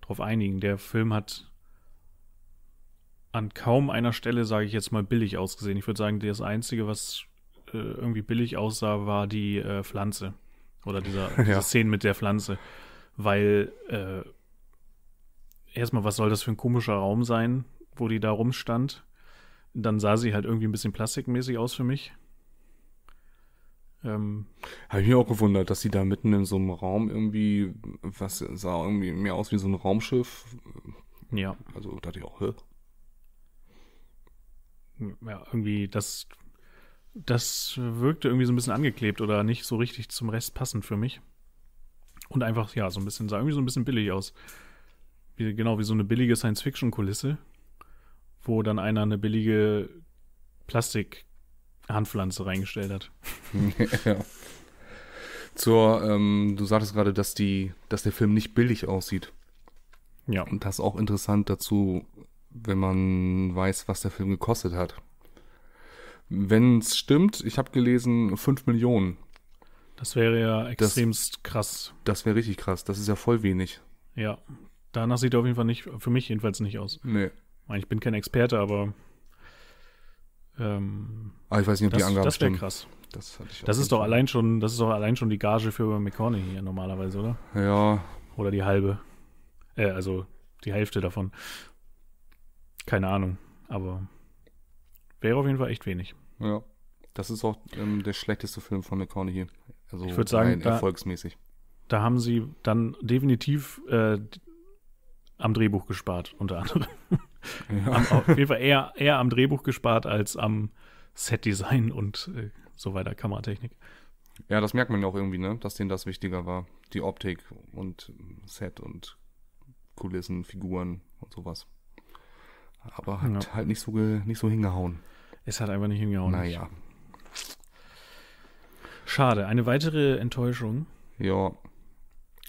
[SPEAKER 1] drauf einigen. Der Film hat an kaum einer Stelle, sage ich jetzt mal, billig ausgesehen. Ich würde sagen, das Einzige, was äh, irgendwie billig aussah, war die äh, Pflanze. Oder dieser, diese ja. Szene mit der Pflanze. Weil äh, erstmal, was soll das für ein komischer Raum sein, wo die da rumstand? Dann sah sie halt irgendwie ein bisschen plastikmäßig aus für mich. Ähm,
[SPEAKER 2] Habe ich mir auch gewundert, dass sie da mitten in so einem Raum irgendwie, was sah irgendwie mehr aus wie so ein Raumschiff. Ja. Also dachte ich auch, hä? Ja, irgendwie, das,
[SPEAKER 1] das wirkte irgendwie so ein bisschen angeklebt oder nicht so richtig zum Rest passend für mich. Und einfach, ja, so ein bisschen, sah irgendwie so ein bisschen billig aus wie, genau, wie so eine billige Science-Fiction-Kulisse, wo dann einer eine billige Plastik-Handpflanze reingestellt
[SPEAKER 2] hat. ja. Zur, ähm, du sagtest gerade, dass die, dass der Film nicht billig aussieht. Ja. Und das ist auch interessant dazu, wenn man weiß, was der Film gekostet hat. Wenn es stimmt, ich habe gelesen, 5 Millionen. Das wäre ja extremst das, krass. Das wäre richtig krass. Das ist ja voll wenig.
[SPEAKER 1] Ja, danach sieht er auf jeden Fall nicht, für mich jedenfalls nicht aus. Nee. Ich bin kein Experte, aber. Ähm, ah, ich weiß nicht, ob das, die Angaben Das wäre krass.
[SPEAKER 2] Das, das ist doch allein
[SPEAKER 1] schon, das ist doch allein schon die Gage für McCorney hier normalerweise, oder? Ja. Oder die halbe. Äh, also die Hälfte davon. Keine
[SPEAKER 2] Ahnung, aber wäre auf jeden Fall echt wenig. Ja. Das ist auch ähm, der schlechteste Film von McConaughey. Also ich würde sagen, rein da, erfolgsmäßig.
[SPEAKER 1] Da haben sie dann definitiv äh, am Drehbuch gespart, unter anderem. Ja. Am, auf jeden Fall eher, eher am Drehbuch gespart als am Setdesign und äh, so
[SPEAKER 2] weiter, Kameratechnik. Ja, das merkt man ja auch irgendwie, ne? dass denen das wichtiger war. Die Optik und Set und Kulissen, Figuren und sowas. Aber hat ja. halt nicht so, nicht so hingehauen. Es hat einfach nicht hingehauen. Naja.
[SPEAKER 1] Schade. Eine weitere Enttäuschung. Ja.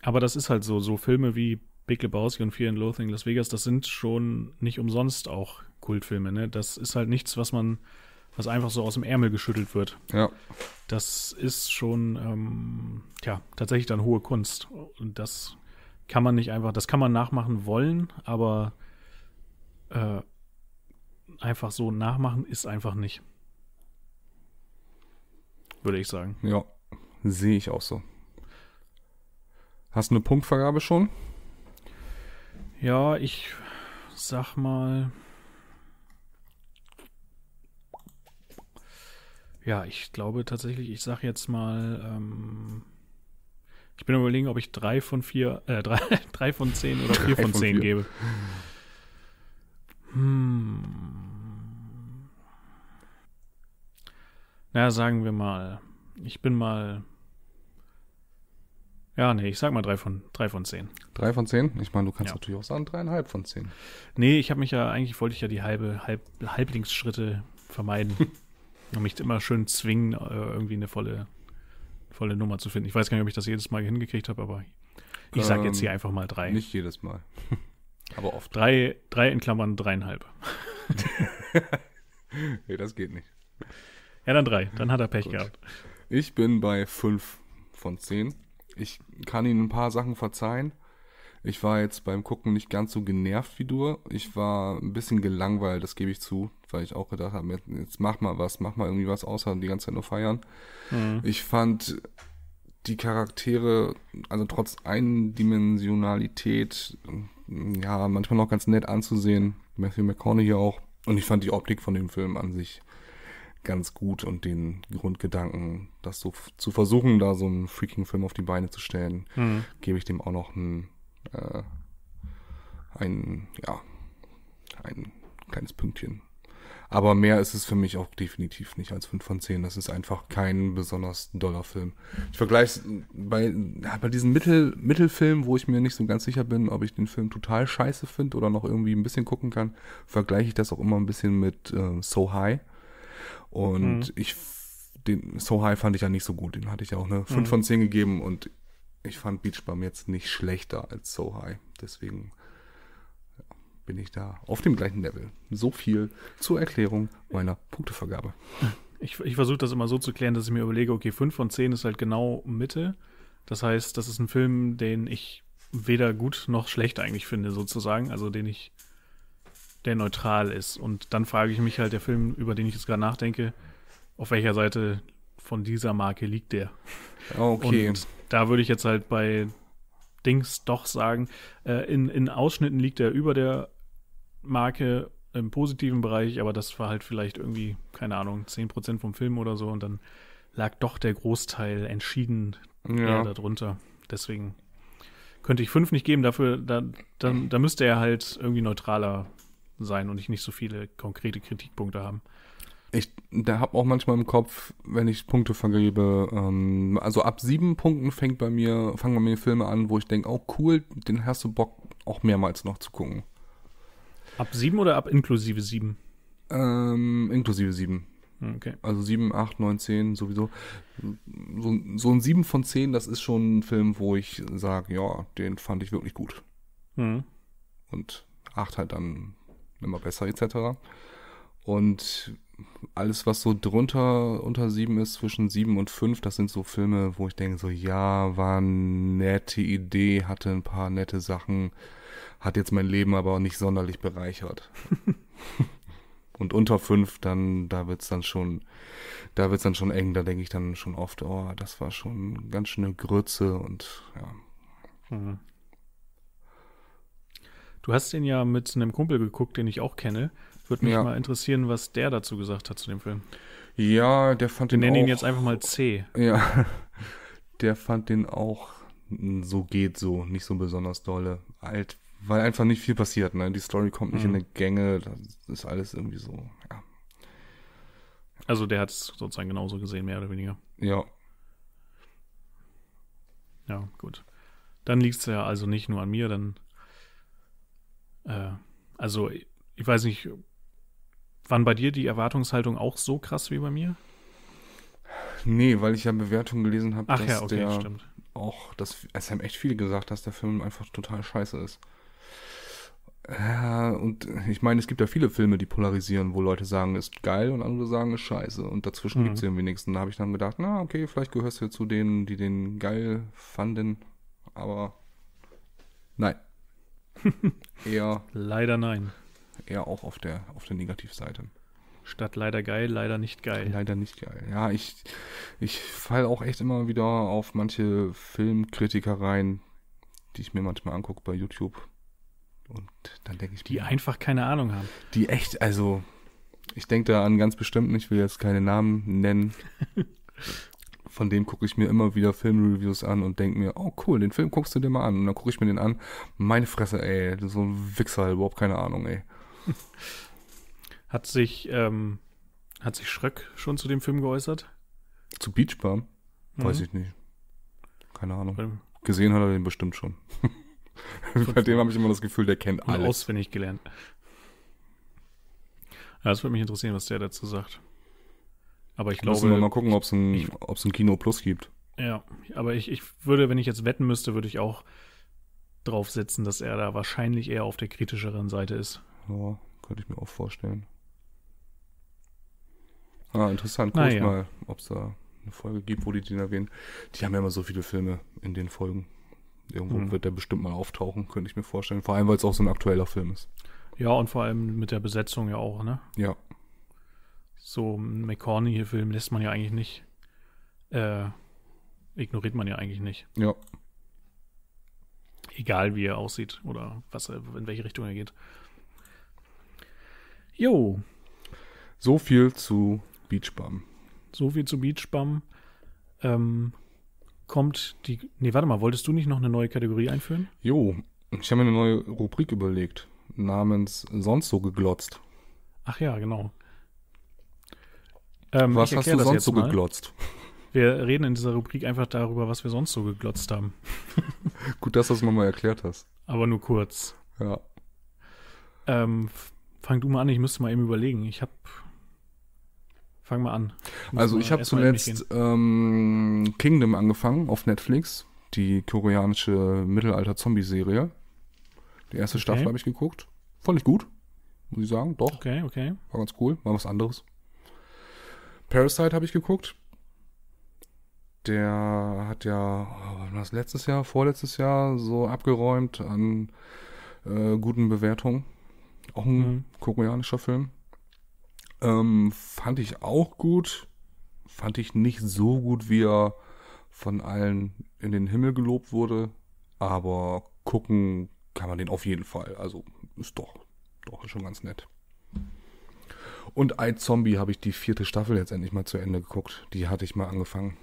[SPEAKER 1] Aber das ist halt so. So Filme wie Big Lebowski und Fear and Loathing Las Vegas, das sind schon nicht umsonst auch Kultfilme. Ne? Das ist halt nichts, was man, was einfach so aus dem Ärmel geschüttelt wird. Ja. Das ist schon, ähm, ja, tatsächlich dann hohe Kunst. Und das kann man nicht einfach, das kann man nachmachen wollen, aber äh, einfach so nachmachen ist einfach nicht.
[SPEAKER 2] Würde ich sagen. Ja, sehe ich auch so. Hast du eine Punktvergabe schon?
[SPEAKER 1] Ja, ich sag mal. Ja, ich glaube tatsächlich, ich sag jetzt mal, ähm, ich bin überlegen, ob ich drei von vier, äh, drei, drei von zehn oder vier von, von zehn vier. gebe. Hm. Na, sagen wir mal, ich bin mal ja, nee, ich sag mal drei von, drei von zehn.
[SPEAKER 2] Drei von zehn? Ich meine, du kannst ja. natürlich
[SPEAKER 1] auch sagen, dreieinhalb von zehn. Nee, ich habe mich ja, eigentlich wollte ich ja die halbe, halb, Halblingsschritte vermeiden. und mich immer schön zwingen, äh, irgendwie eine volle, volle Nummer zu finden. Ich weiß gar nicht, ob ich das jedes Mal hingekriegt habe, aber ich sag ähm, jetzt hier ähm, einfach mal drei. Nicht jedes Mal. aber oft. Drei, drei in Klammern dreieinhalb.
[SPEAKER 2] nee, das geht nicht. Ja, dann drei. Dann hat er Pech Gut. gehabt. Ich bin bei fünf von zehn ich kann ihnen ein paar Sachen verzeihen. Ich war jetzt beim Gucken nicht ganz so genervt wie du. Ich war ein bisschen gelangweilt, das gebe ich zu, weil ich auch gedacht habe, jetzt mach mal was, mach mal irgendwie was außer die ganze Zeit nur feiern. Mhm. Ich fand die Charaktere, also trotz Eindimensionalität, ja, manchmal noch ganz nett anzusehen. Matthew McConaughey auch. Und ich fand die Optik von dem Film an sich ganz gut und den Grundgedanken, das so zu versuchen, da so einen freaking Film auf die Beine zu stellen, mhm. gebe ich dem auch noch ein, äh, ein, ja, ein kleines Pünktchen. Aber mehr ist es für mich auch definitiv nicht als 5 von 10. Das ist einfach kein besonders doller Film. Ich vergleiche bei, bei diesem Mittel, Mittelfilm, wo ich mir nicht so ganz sicher bin, ob ich den Film total scheiße finde oder noch irgendwie ein bisschen gucken kann, vergleiche ich das auch immer ein bisschen mit äh, So High. Und mhm. ich, den So High fand ich ja nicht so gut. Den hatte ich ja auch eine 5 mhm. von 10 gegeben und ich fand Beach Bum jetzt nicht schlechter als So High. Deswegen bin ich da auf dem gleichen Level. So viel zur Erklärung meiner Punktevergabe.
[SPEAKER 1] Ich, ich versuche das immer so zu klären, dass ich mir überlege, okay, 5 von 10 ist halt genau Mitte. Das heißt, das ist ein Film, den ich weder gut noch schlecht eigentlich finde, sozusagen. Also den ich der neutral ist. Und dann frage ich mich halt, der Film, über den ich jetzt gerade nachdenke, auf welcher Seite von dieser Marke liegt der? Oh, okay. Und da würde ich jetzt halt bei Dings doch sagen, äh, in, in Ausschnitten liegt er über der Marke im positiven Bereich, aber das war halt vielleicht irgendwie, keine Ahnung, 10% vom Film oder so und dann lag doch der Großteil entschieden ja. darunter. Deswegen könnte ich 5 nicht geben, dafür, da, da, da müsste er halt irgendwie neutraler sein und ich nicht so
[SPEAKER 2] viele konkrete Kritikpunkte haben. Ich da habe auch manchmal im Kopf, wenn ich Punkte vergebe, ähm, also ab sieben Punkten fängt bei mir, fangen bei mir Filme an, wo ich denke, oh cool, den hast du Bock auch mehrmals noch zu gucken. Ab sieben oder ab inklusive sieben? Ähm, inklusive sieben. Hm, okay. Also sieben, acht, neun, zehn sowieso. So, so, ein sieben von zehn, das ist schon ein Film, wo ich sage, ja, den fand ich wirklich gut. Mhm. Und acht halt dann immer besser etc. Und alles, was so drunter unter sieben ist, zwischen sieben und fünf, das sind so Filme, wo ich denke, so ja, war eine nette Idee, hatte ein paar nette Sachen, hat jetzt mein Leben aber auch nicht sonderlich bereichert. und unter fünf, dann, da wird's dann schon, da wird's dann schon eng, da denke ich dann schon oft, oh, das war schon ganz schöne Grütze und ja.
[SPEAKER 1] Mhm. Du hast den ja mit einem Kumpel geguckt, den ich auch kenne. Würde mich ja. mal interessieren, was der dazu gesagt hat zu dem Film.
[SPEAKER 2] Ja, der fand den. Wir nennen auch, ihn jetzt einfach mal C. Ja. Der fand den auch so geht so, nicht so besonders dolle. Alt, weil einfach nicht viel passiert, ne? Die Story kommt nicht mhm. in eine Gänge, das ist alles irgendwie so, ja.
[SPEAKER 1] Also der hat es sozusagen genauso gesehen, mehr oder weniger. Ja. Ja, gut. Dann liegt es ja also nicht nur an mir, dann äh, also, ich weiß nicht, waren bei dir die Erwartungshaltung auch so krass wie bei mir?
[SPEAKER 2] Nee, weil ich ja Bewertungen gelesen habe, dass ja, okay, der stimmt. auch, das, es haben echt viele gesagt, dass der Film einfach total scheiße ist. Ja, und ich meine, es gibt ja viele Filme, die polarisieren, wo Leute sagen, ist geil und andere sagen, ist scheiße. Und dazwischen mhm. gibt es ja wenigsten. Da habe ich dann gedacht, na, okay, vielleicht gehörst du ja zu denen, die den geil fanden. Aber nein. ja. Leider nein. Eher auch auf der, auf der Negativseite. Statt leider geil, leider nicht geil. Leider nicht geil. Ja, ich, ich falle auch echt immer wieder auf manche Filmkritiker rein, die ich mir manchmal angucke bei YouTube. Und dann denke ich.
[SPEAKER 1] Die mir, einfach keine Ahnung haben.
[SPEAKER 2] Die echt, also, ich denke da an ganz bestimmt, ich will jetzt keine Namen nennen. von dem gucke ich mir immer wieder Filmreviews an und denke mir, oh cool, den Film guckst du dir mal an. Und dann gucke ich mir den an. Meine Fresse, ey, so ein Wichser überhaupt keine Ahnung, ey.
[SPEAKER 1] Hat sich, ähm, hat sich Schröck schon zu dem Film geäußert?
[SPEAKER 2] Zu Beach Bum? Mhm. Weiß ich nicht. Keine Ahnung. Ähm. Gesehen hat er den bestimmt schon. Bei dem habe ich immer das Gefühl, der kennt alles. Auswendig gelernt.
[SPEAKER 1] Ja, das würde mich interessieren, was der dazu sagt.
[SPEAKER 2] Aber ich glaube. Müssen wir mal gucken, ob es ein, ein Kino Plus gibt.
[SPEAKER 1] Ja, aber ich, ich würde, wenn ich jetzt wetten müsste, würde ich auch drauf setzen, dass er da wahrscheinlich eher auf der kritischeren Seite ist. Ja, könnte ich mir auch
[SPEAKER 2] vorstellen. Ah, interessant. Guck naja. mal, ob es da eine Folge gibt, wo die den erwähnen. Die haben ja immer so viele Filme in den Folgen. Irgendwo mhm. wird der bestimmt mal auftauchen, könnte ich mir vorstellen. Vor allem, weil es auch so ein aktueller Film ist.
[SPEAKER 1] Ja, und vor allem mit der Besetzung ja auch, ne? Ja so einen McCorney-Film lässt man ja eigentlich nicht. Äh, ignoriert man ja eigentlich nicht. Ja. Egal wie er aussieht oder was in welche Richtung er geht.
[SPEAKER 2] Jo. So viel zu Beachbum.
[SPEAKER 1] So viel zu Beachbum. Ähm, kommt die. Nee, warte mal, wolltest du nicht noch eine neue Kategorie einführen?
[SPEAKER 2] Jo, ich habe mir eine neue Rubrik überlegt, namens Sonst so geglotzt.
[SPEAKER 1] Ach ja, genau. Ähm, was hast du sonst so mal. geglotzt? Wir reden in dieser Rubrik einfach darüber, was wir sonst so geglotzt haben.
[SPEAKER 2] Gut, dass du es nochmal erklärt hast.
[SPEAKER 1] Aber nur kurz. Ja. Ähm, fang du mal an, ich müsste mal eben überlegen. Ich habe Fang mal an. also ich habe zuletzt
[SPEAKER 2] ähm, Kingdom angefangen auf Netflix, die koreanische Mittelalter-Zombie-Serie. Die erste okay. Staffel habe ich geguckt. Fand ich gut, muss ich sagen. Doch. Okay, okay. War ganz cool, war was anderes. Parasite habe ich geguckt. Der hat ja, oh, was letztes Jahr, vorletztes Jahr so abgeräumt an äh, guten Bewertungen. Auch ein mhm. koreanischer Film. Ähm, fand ich auch gut. Fand ich nicht so gut, wie er von allen in den Himmel gelobt wurde. Aber gucken kann man den auf jeden Fall. Also ist doch, doch schon ganz nett. Und I Zombie habe ich die vierte Staffel jetzt endlich mal zu Ende geguckt. Die hatte ich mal angefangen.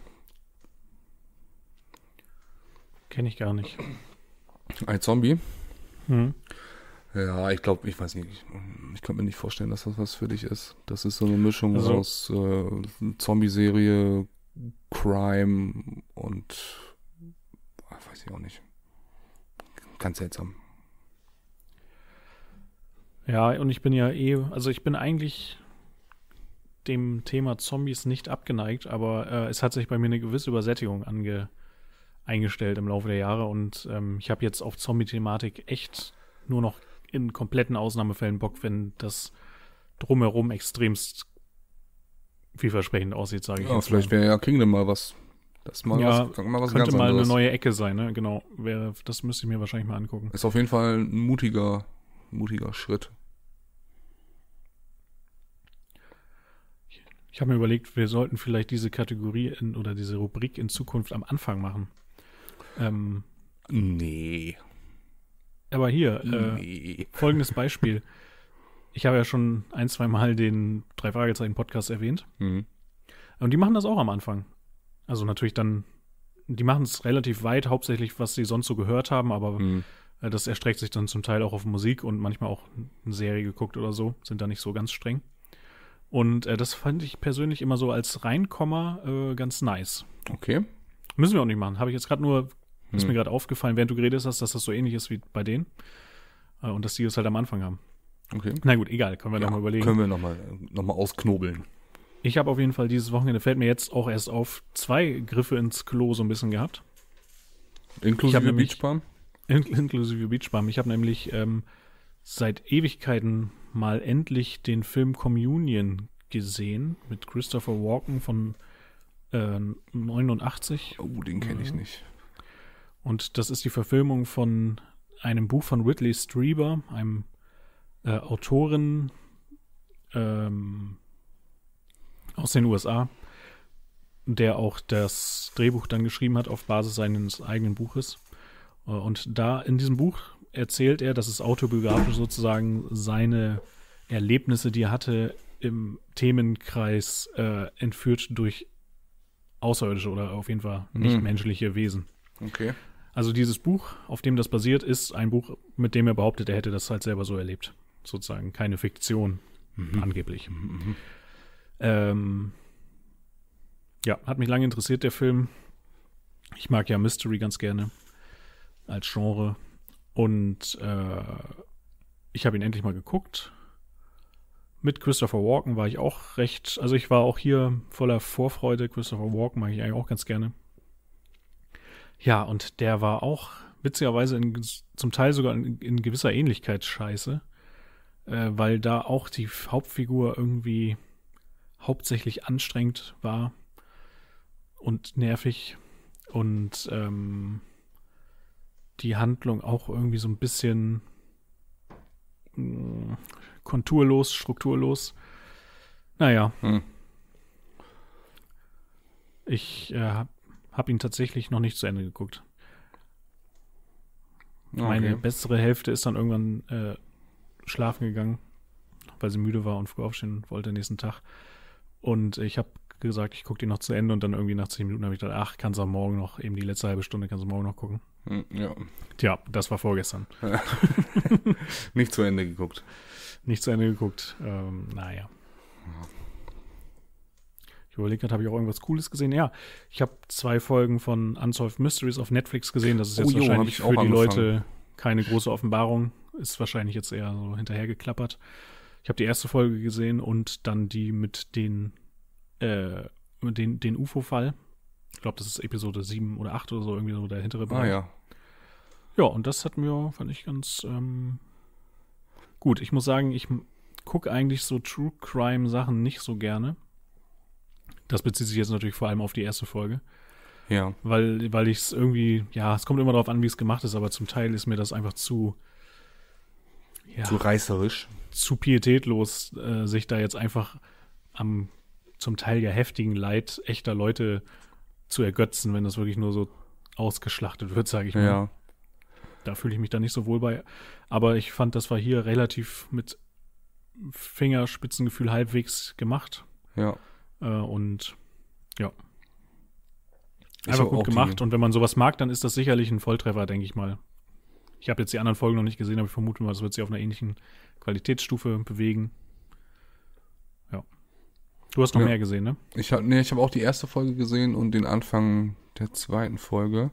[SPEAKER 2] Kenne ich gar nicht. I Zombie? Hm. Ja, ich glaube, ich weiß nicht. Ich, ich kann mir nicht vorstellen, dass das was für dich ist. Das ist so eine Mischung also, aus äh, Zombie-Serie, Crime und ach, weiß ich auch nicht. Ganz seltsam.
[SPEAKER 1] Ja, und ich bin ja eh, also ich bin eigentlich dem Thema Zombies nicht abgeneigt, aber äh, es hat sich bei mir eine gewisse Übersättigung ange eingestellt im Laufe der Jahre und ähm, ich habe jetzt auf Zombie-Thematik echt nur noch in kompletten Ausnahmefällen Bock, wenn das drumherum extremst vielversprechend aussieht, sage ich ja, jetzt Vielleicht
[SPEAKER 2] wäre ja Kingdom mal was. Das mal ja, was, mal was könnte ganz mal anderes. eine neue
[SPEAKER 1] Ecke sein, ne? Genau. Wäre, das müsste ich mir wahrscheinlich mal angucken. Ist
[SPEAKER 2] auf jeden Fall ein mutiger, mutiger Schritt.
[SPEAKER 1] Ich habe mir überlegt, wir sollten vielleicht diese Kategorie in, oder diese Rubrik in Zukunft am Anfang machen. Ähm, nee. Aber hier, äh, nee. folgendes Beispiel. Ich habe ja schon ein, zwei Mal den drei Fragezeichen Podcast erwähnt. Mhm. Und die machen das auch am Anfang. Also natürlich dann, die machen es relativ weit, hauptsächlich, was sie sonst so gehört haben, aber mhm. Äh, das erstreckt sich dann zum Teil auch auf Musik und manchmal auch eine Serie geguckt oder so, sind da nicht so ganz streng. Und äh, das fand ich persönlich immer so als Reinkommer äh, ganz nice. Okay. Müssen wir auch nicht machen. Habe ich jetzt gerade nur, hm. ist mir gerade aufgefallen, während du geredet hast, dass das so ähnlich ist wie bei denen. Äh, und dass die es halt am Anfang haben. Okay. Na gut, egal, können wir ja, nochmal
[SPEAKER 2] überlegen. Können wir nochmal noch mal ausknobeln.
[SPEAKER 1] Ich habe auf jeden Fall dieses Wochenende, fällt mir jetzt auch erst auf, zwei Griffe ins Klo so ein bisschen gehabt.
[SPEAKER 2] Inklusive nämlich,
[SPEAKER 1] In, inklusive Beachbalm. Ich habe nämlich ähm, seit Ewigkeiten mal endlich den Film Communion gesehen mit Christopher Walken von äh, 89. Oh, den kenne ich mhm. nicht. Und das ist die Verfilmung von einem Buch von Ridley Strieber, einem äh, Autorin ähm, aus den USA, der auch das Drehbuch dann geschrieben hat auf Basis seines eigenen Buches. Äh, und da in diesem Buch erzählt er, dass es autobiografisch sozusagen seine Erlebnisse, die er hatte im Themenkreis äh, entführt durch außerirdische oder auf jeden Fall nichtmenschliche mhm. hm. Wesen. Okay. Also dieses Buch, auf dem das basiert, ist ein Buch, mit dem er behauptet, er hätte das halt selber so erlebt. Sozusagen keine Fiktion, mhm. angeblich. Mhm. mhm. Ähm, ja, hat mich lange interessiert, der Film. Ich mag ja Mystery ganz gerne als Genre. Und äh, ich habe ihn endlich mal geguckt. Mit Christopher Walken war ich auch recht, also ich war auch hier voller Vorfreude. Christopher Walken mag ich eigentlich auch ganz gerne. Ja, und der war auch witzigerweise in, zum Teil sogar in, in gewisser Ähnlichkeit scheiße, äh, weil da auch die Hauptfigur irgendwie hauptsächlich anstrengend war und nervig und ähm, die Handlung auch irgendwie so ein bisschen mh, mm, konturlos, strukturlos. Naja. Hm. Ich äh, habe ihn tatsächlich noch nicht zu Ende geguckt. Okay. Meine bessere Hälfte ist dann irgendwann äh, schlafen gegangen, weil sie müde war und früh aufstehen wollte nächsten Tag. Und ich habe gesagt, ich gucke die noch zu Ende und dann irgendwie nach zehn Minuten habe ich gedacht, ach, kannst du morgen noch, eben die letzte halbe Stunde, kannst du morgen noch gucken. Hm, ja. Tja, das war vorgestern. Nicht zu Ende geguckt. Nicht zu Ende geguckt. Ähm, naja. Ich überlege gerade, habe ich auch irgendwas Cooles gesehen? Ja, ich habe zwei Folgen von Unsolved Mysteries auf Netflix gesehen. Das ist jetzt oh, wahrscheinlich jo, für die angefangen. Leute keine große Offenbarung. Ist wahrscheinlich jetzt eher so hinterhergeklappert. Ich habe die erste Folge gesehen und dann die mit den äh, den, den UFO-Fall. Ich glaube, das ist Episode 7 oder 8 oder so, irgendwie so der hintere ah, Bereich. Ah, ja. Ja, und das hat mir, fand ich ganz ähm, gut. Ich muss sagen, ich gucke eigentlich so True Crime Sachen nicht so gerne. Das bezieht sich jetzt natürlich vor allem auf die erste Folge. Ja. Weil, weil ich es irgendwie, ja, es kommt immer darauf an, wie es gemacht ist, aber zum Teil ist mir das einfach zu. Ja, zu
[SPEAKER 2] reißerisch.
[SPEAKER 1] Zu pietätlos, äh, sich da jetzt einfach am zum Teil ja heftigen Leid echter Leute zu ergötzen, wenn das wirklich nur so ausgeschlachtet wird, sage ich mal. Ja. Da fühle ich mich dann nicht so wohl bei. Aber ich fand, das war hier relativ mit Fingerspitzengefühl halbwegs gemacht. Ja. Äh, und ja.
[SPEAKER 2] Einfach gut gemacht.
[SPEAKER 1] Und wenn man sowas mag, dann ist das sicherlich ein Volltreffer, denke ich mal. Ich habe jetzt die anderen Folgen noch nicht gesehen, aber ich vermute mal, das wird sich auf einer ähnlichen Qualitätsstufe bewegen.
[SPEAKER 2] Du hast noch ja. mehr gesehen, ne? Ich habe nee, ich hab auch die erste Folge gesehen und den Anfang der zweiten Folge.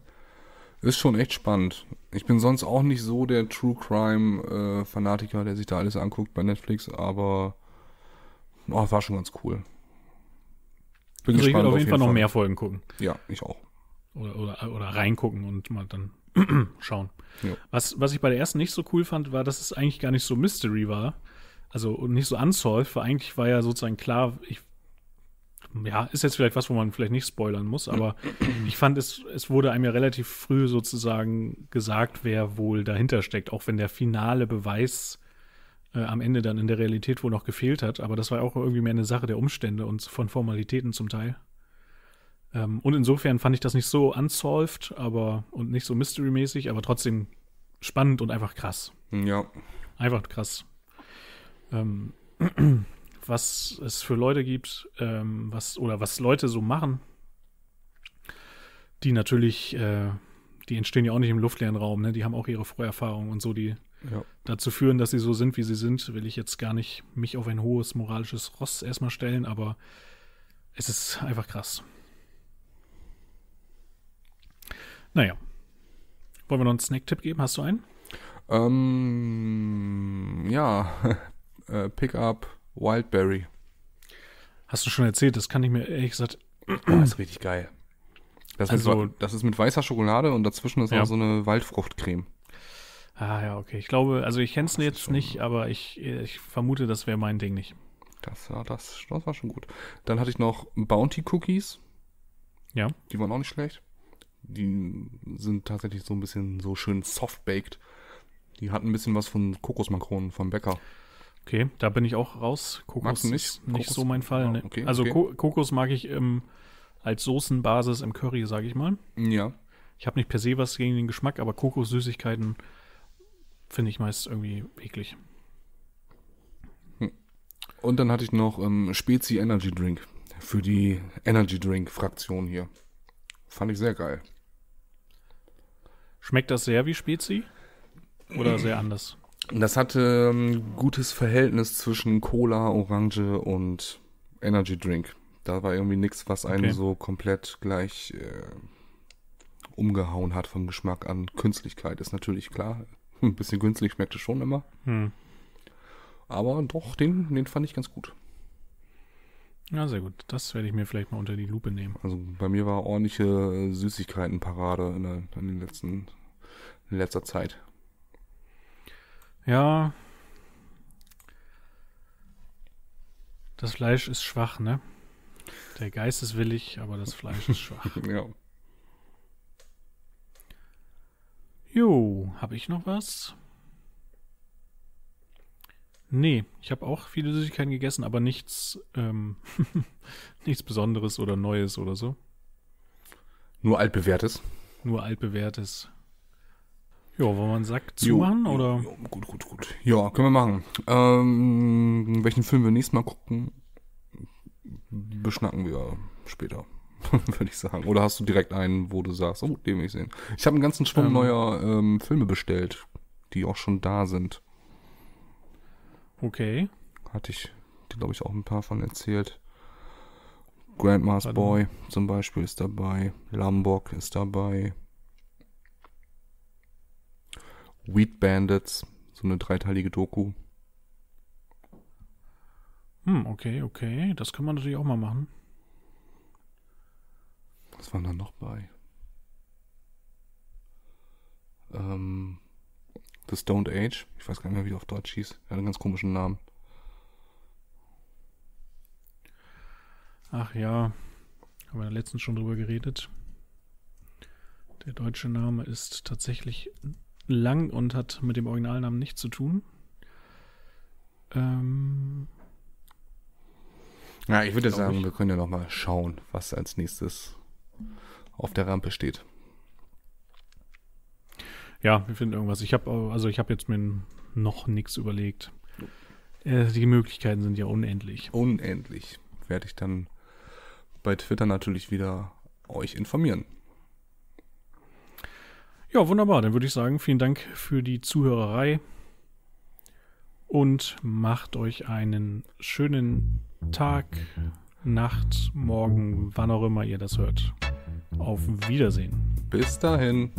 [SPEAKER 2] Ist schon echt spannend. Ich bin sonst auch nicht so der True Crime-Fanatiker, äh, der sich da alles anguckt bei Netflix, aber oh, war schon ganz cool.
[SPEAKER 1] Bin also ich will auf, jeden Fall, noch mehr
[SPEAKER 2] Folgen gucken. Ja, ich auch.
[SPEAKER 1] Oder, oder, oder reingucken und mal dann schauen. Was, was ich bei der ersten nicht so cool fand, war, dass es eigentlich gar nicht so Mystery war. Also nicht so unsolved, weil eigentlich war ja sozusagen klar, ich ja, ist jetzt vielleicht was, wo man vielleicht nicht spoilern muss, aber ich fand, es, es wurde einem ja relativ früh sozusagen gesagt, wer wohl dahinter steckt, auch wenn der finale Beweis äh, am Ende dann in der Realität wohl noch gefehlt hat. Aber das war auch irgendwie mehr eine Sache der Umstände und von Formalitäten zum Teil. Ähm, und insofern fand ich das nicht so unsolved, aber und nicht so mystery-mäßig, aber trotzdem spannend und einfach krass. Ja. Einfach krass. Ähm, was es für Leute gibt, ähm, was oder was Leute so machen, die natürlich, äh, die entstehen ja auch nicht im luftleeren Raum, ne? Die haben auch ihre Vorerfahrungen und so, die ja. dazu führen, dass sie so sind, wie sie sind, will ich jetzt gar nicht mich auf ein hohes moralisches Ross erstmal stellen, aber es ist einfach krass. Naja. Wollen wir noch einen Snack-Tipp geben? Hast du
[SPEAKER 2] einen? Ähm, ja. Äh, Pickup Wildberry. Hast du schon erzählt, das kann ich mir ehrlich gesagt. Oh, ist richtig geil. Das, also, mit, das ist mit weißer Schokolade und dazwischen ist ja. noch so eine Waldfruchtcreme.
[SPEAKER 1] Ah ja, okay. Ich glaube, also ich kenne es jetzt nicht, aber ich, ich vermute, das wäre mein Ding nicht.
[SPEAKER 2] Das war, das, das war schon gut. Dann hatte ich noch Bounty Cookies. Ja. Die waren auch nicht schlecht. Die sind tatsächlich so ein bisschen so schön soft-baked. Die hatten ein bisschen was von Kokosmakronen vom Bäcker. Okay, da bin ich auch raus. Kokos Magst du nicht? ist nicht Kokos? so mein Fall. Ah, ne? also okay. Ko
[SPEAKER 1] Kokos mag ich ähm, als Soßenbasis im Curry, sage ich mal. Ja. Ich habe nicht per se was gegen den Geschmack, aber Kokos-Süßigkeiten finde ich meist irgendwie eklig.
[SPEAKER 2] Hm. Und dann hatte ich noch ähm, Spezi Energy Drink für die Energy Drink Fraktion hier. Fand ich sehr geil. Schmeckt das sehr wie Spezi?
[SPEAKER 1] Oder sehr anders?
[SPEAKER 2] Das hatte ein ähm, gutes Verhältnis zwischen Cola, Orange und Energy Drink. Da war irgendwie nichts, was einen okay. so komplett gleich äh, umgehauen hat vom Geschmack an. Künstlichkeit ist natürlich klar. Ein bisschen künstlich schmeckte schon immer. Hm. Aber doch, den, den fand ich ganz gut.
[SPEAKER 1] Ja, sehr gut. Das werde ich mir vielleicht mal unter die Lupe nehmen.
[SPEAKER 2] Also bei mir war ordentliche Süßigkeitenparade in, der, in den letzten in letzter Zeit.
[SPEAKER 1] Ja. Das Fleisch ist schwach, ne? Der Geist ist willig, aber das Fleisch ist schwach. ja. Jo, habe ich noch was? Nee, ich habe auch viele Süßigkeiten gegessen, aber nichts, ähm, nichts Besonderes oder Neues oder so.
[SPEAKER 2] Nur altbewährtes.
[SPEAKER 1] Nur altbewährtes.
[SPEAKER 2] Ja, wollen wir einen Sack zumachen? Jo, oder? Jo, gut, gut, gut. Ja, können wir machen. Ähm, welchen Film wir nächstes Mal gucken, beschnacken wir später, würde ich sagen. Oder hast du direkt einen, wo du sagst, oh, den will ich sehen. Ich habe einen ganzen Schwung ähm, neuer ähm, Filme bestellt, die auch schon da sind. Okay. Hatte ich, glaube ich, auch ein paar von erzählt. Grandma's Boy zum Beispiel ist dabei. Lambok ist dabei. Weed Bandits, so eine dreiteilige Doku.
[SPEAKER 1] Hm, okay, okay. Das kann man natürlich auch mal machen.
[SPEAKER 2] Was waren da noch bei? Ähm, The Stone Age. Ich weiß gar nicht mehr, wie der auf Deutsch hieß. Er hat einen ganz komischen Namen.
[SPEAKER 1] Ach ja, haben wir letztens schon drüber geredet. Der deutsche Name ist tatsächlich lang und hat mit dem Originalnamen nichts zu tun. Ähm,
[SPEAKER 2] ja, ich würde sagen, ich. wir können ja nochmal schauen, was als nächstes auf der Rampe steht.
[SPEAKER 1] Ja, wir finden irgendwas. Ich habe also ich habe jetzt mir noch nichts überlegt. Äh, die Möglichkeiten sind ja
[SPEAKER 2] unendlich. Unendlich. Werde ich dann bei Twitter natürlich wieder euch informieren. Ja, wunderbar. Dann würde ich sagen, vielen Dank
[SPEAKER 1] für die Zuhörerei und macht euch einen schönen Tag, Nacht, Morgen, wann auch immer ihr das hört.
[SPEAKER 2] Auf Wiedersehen. Bis dahin.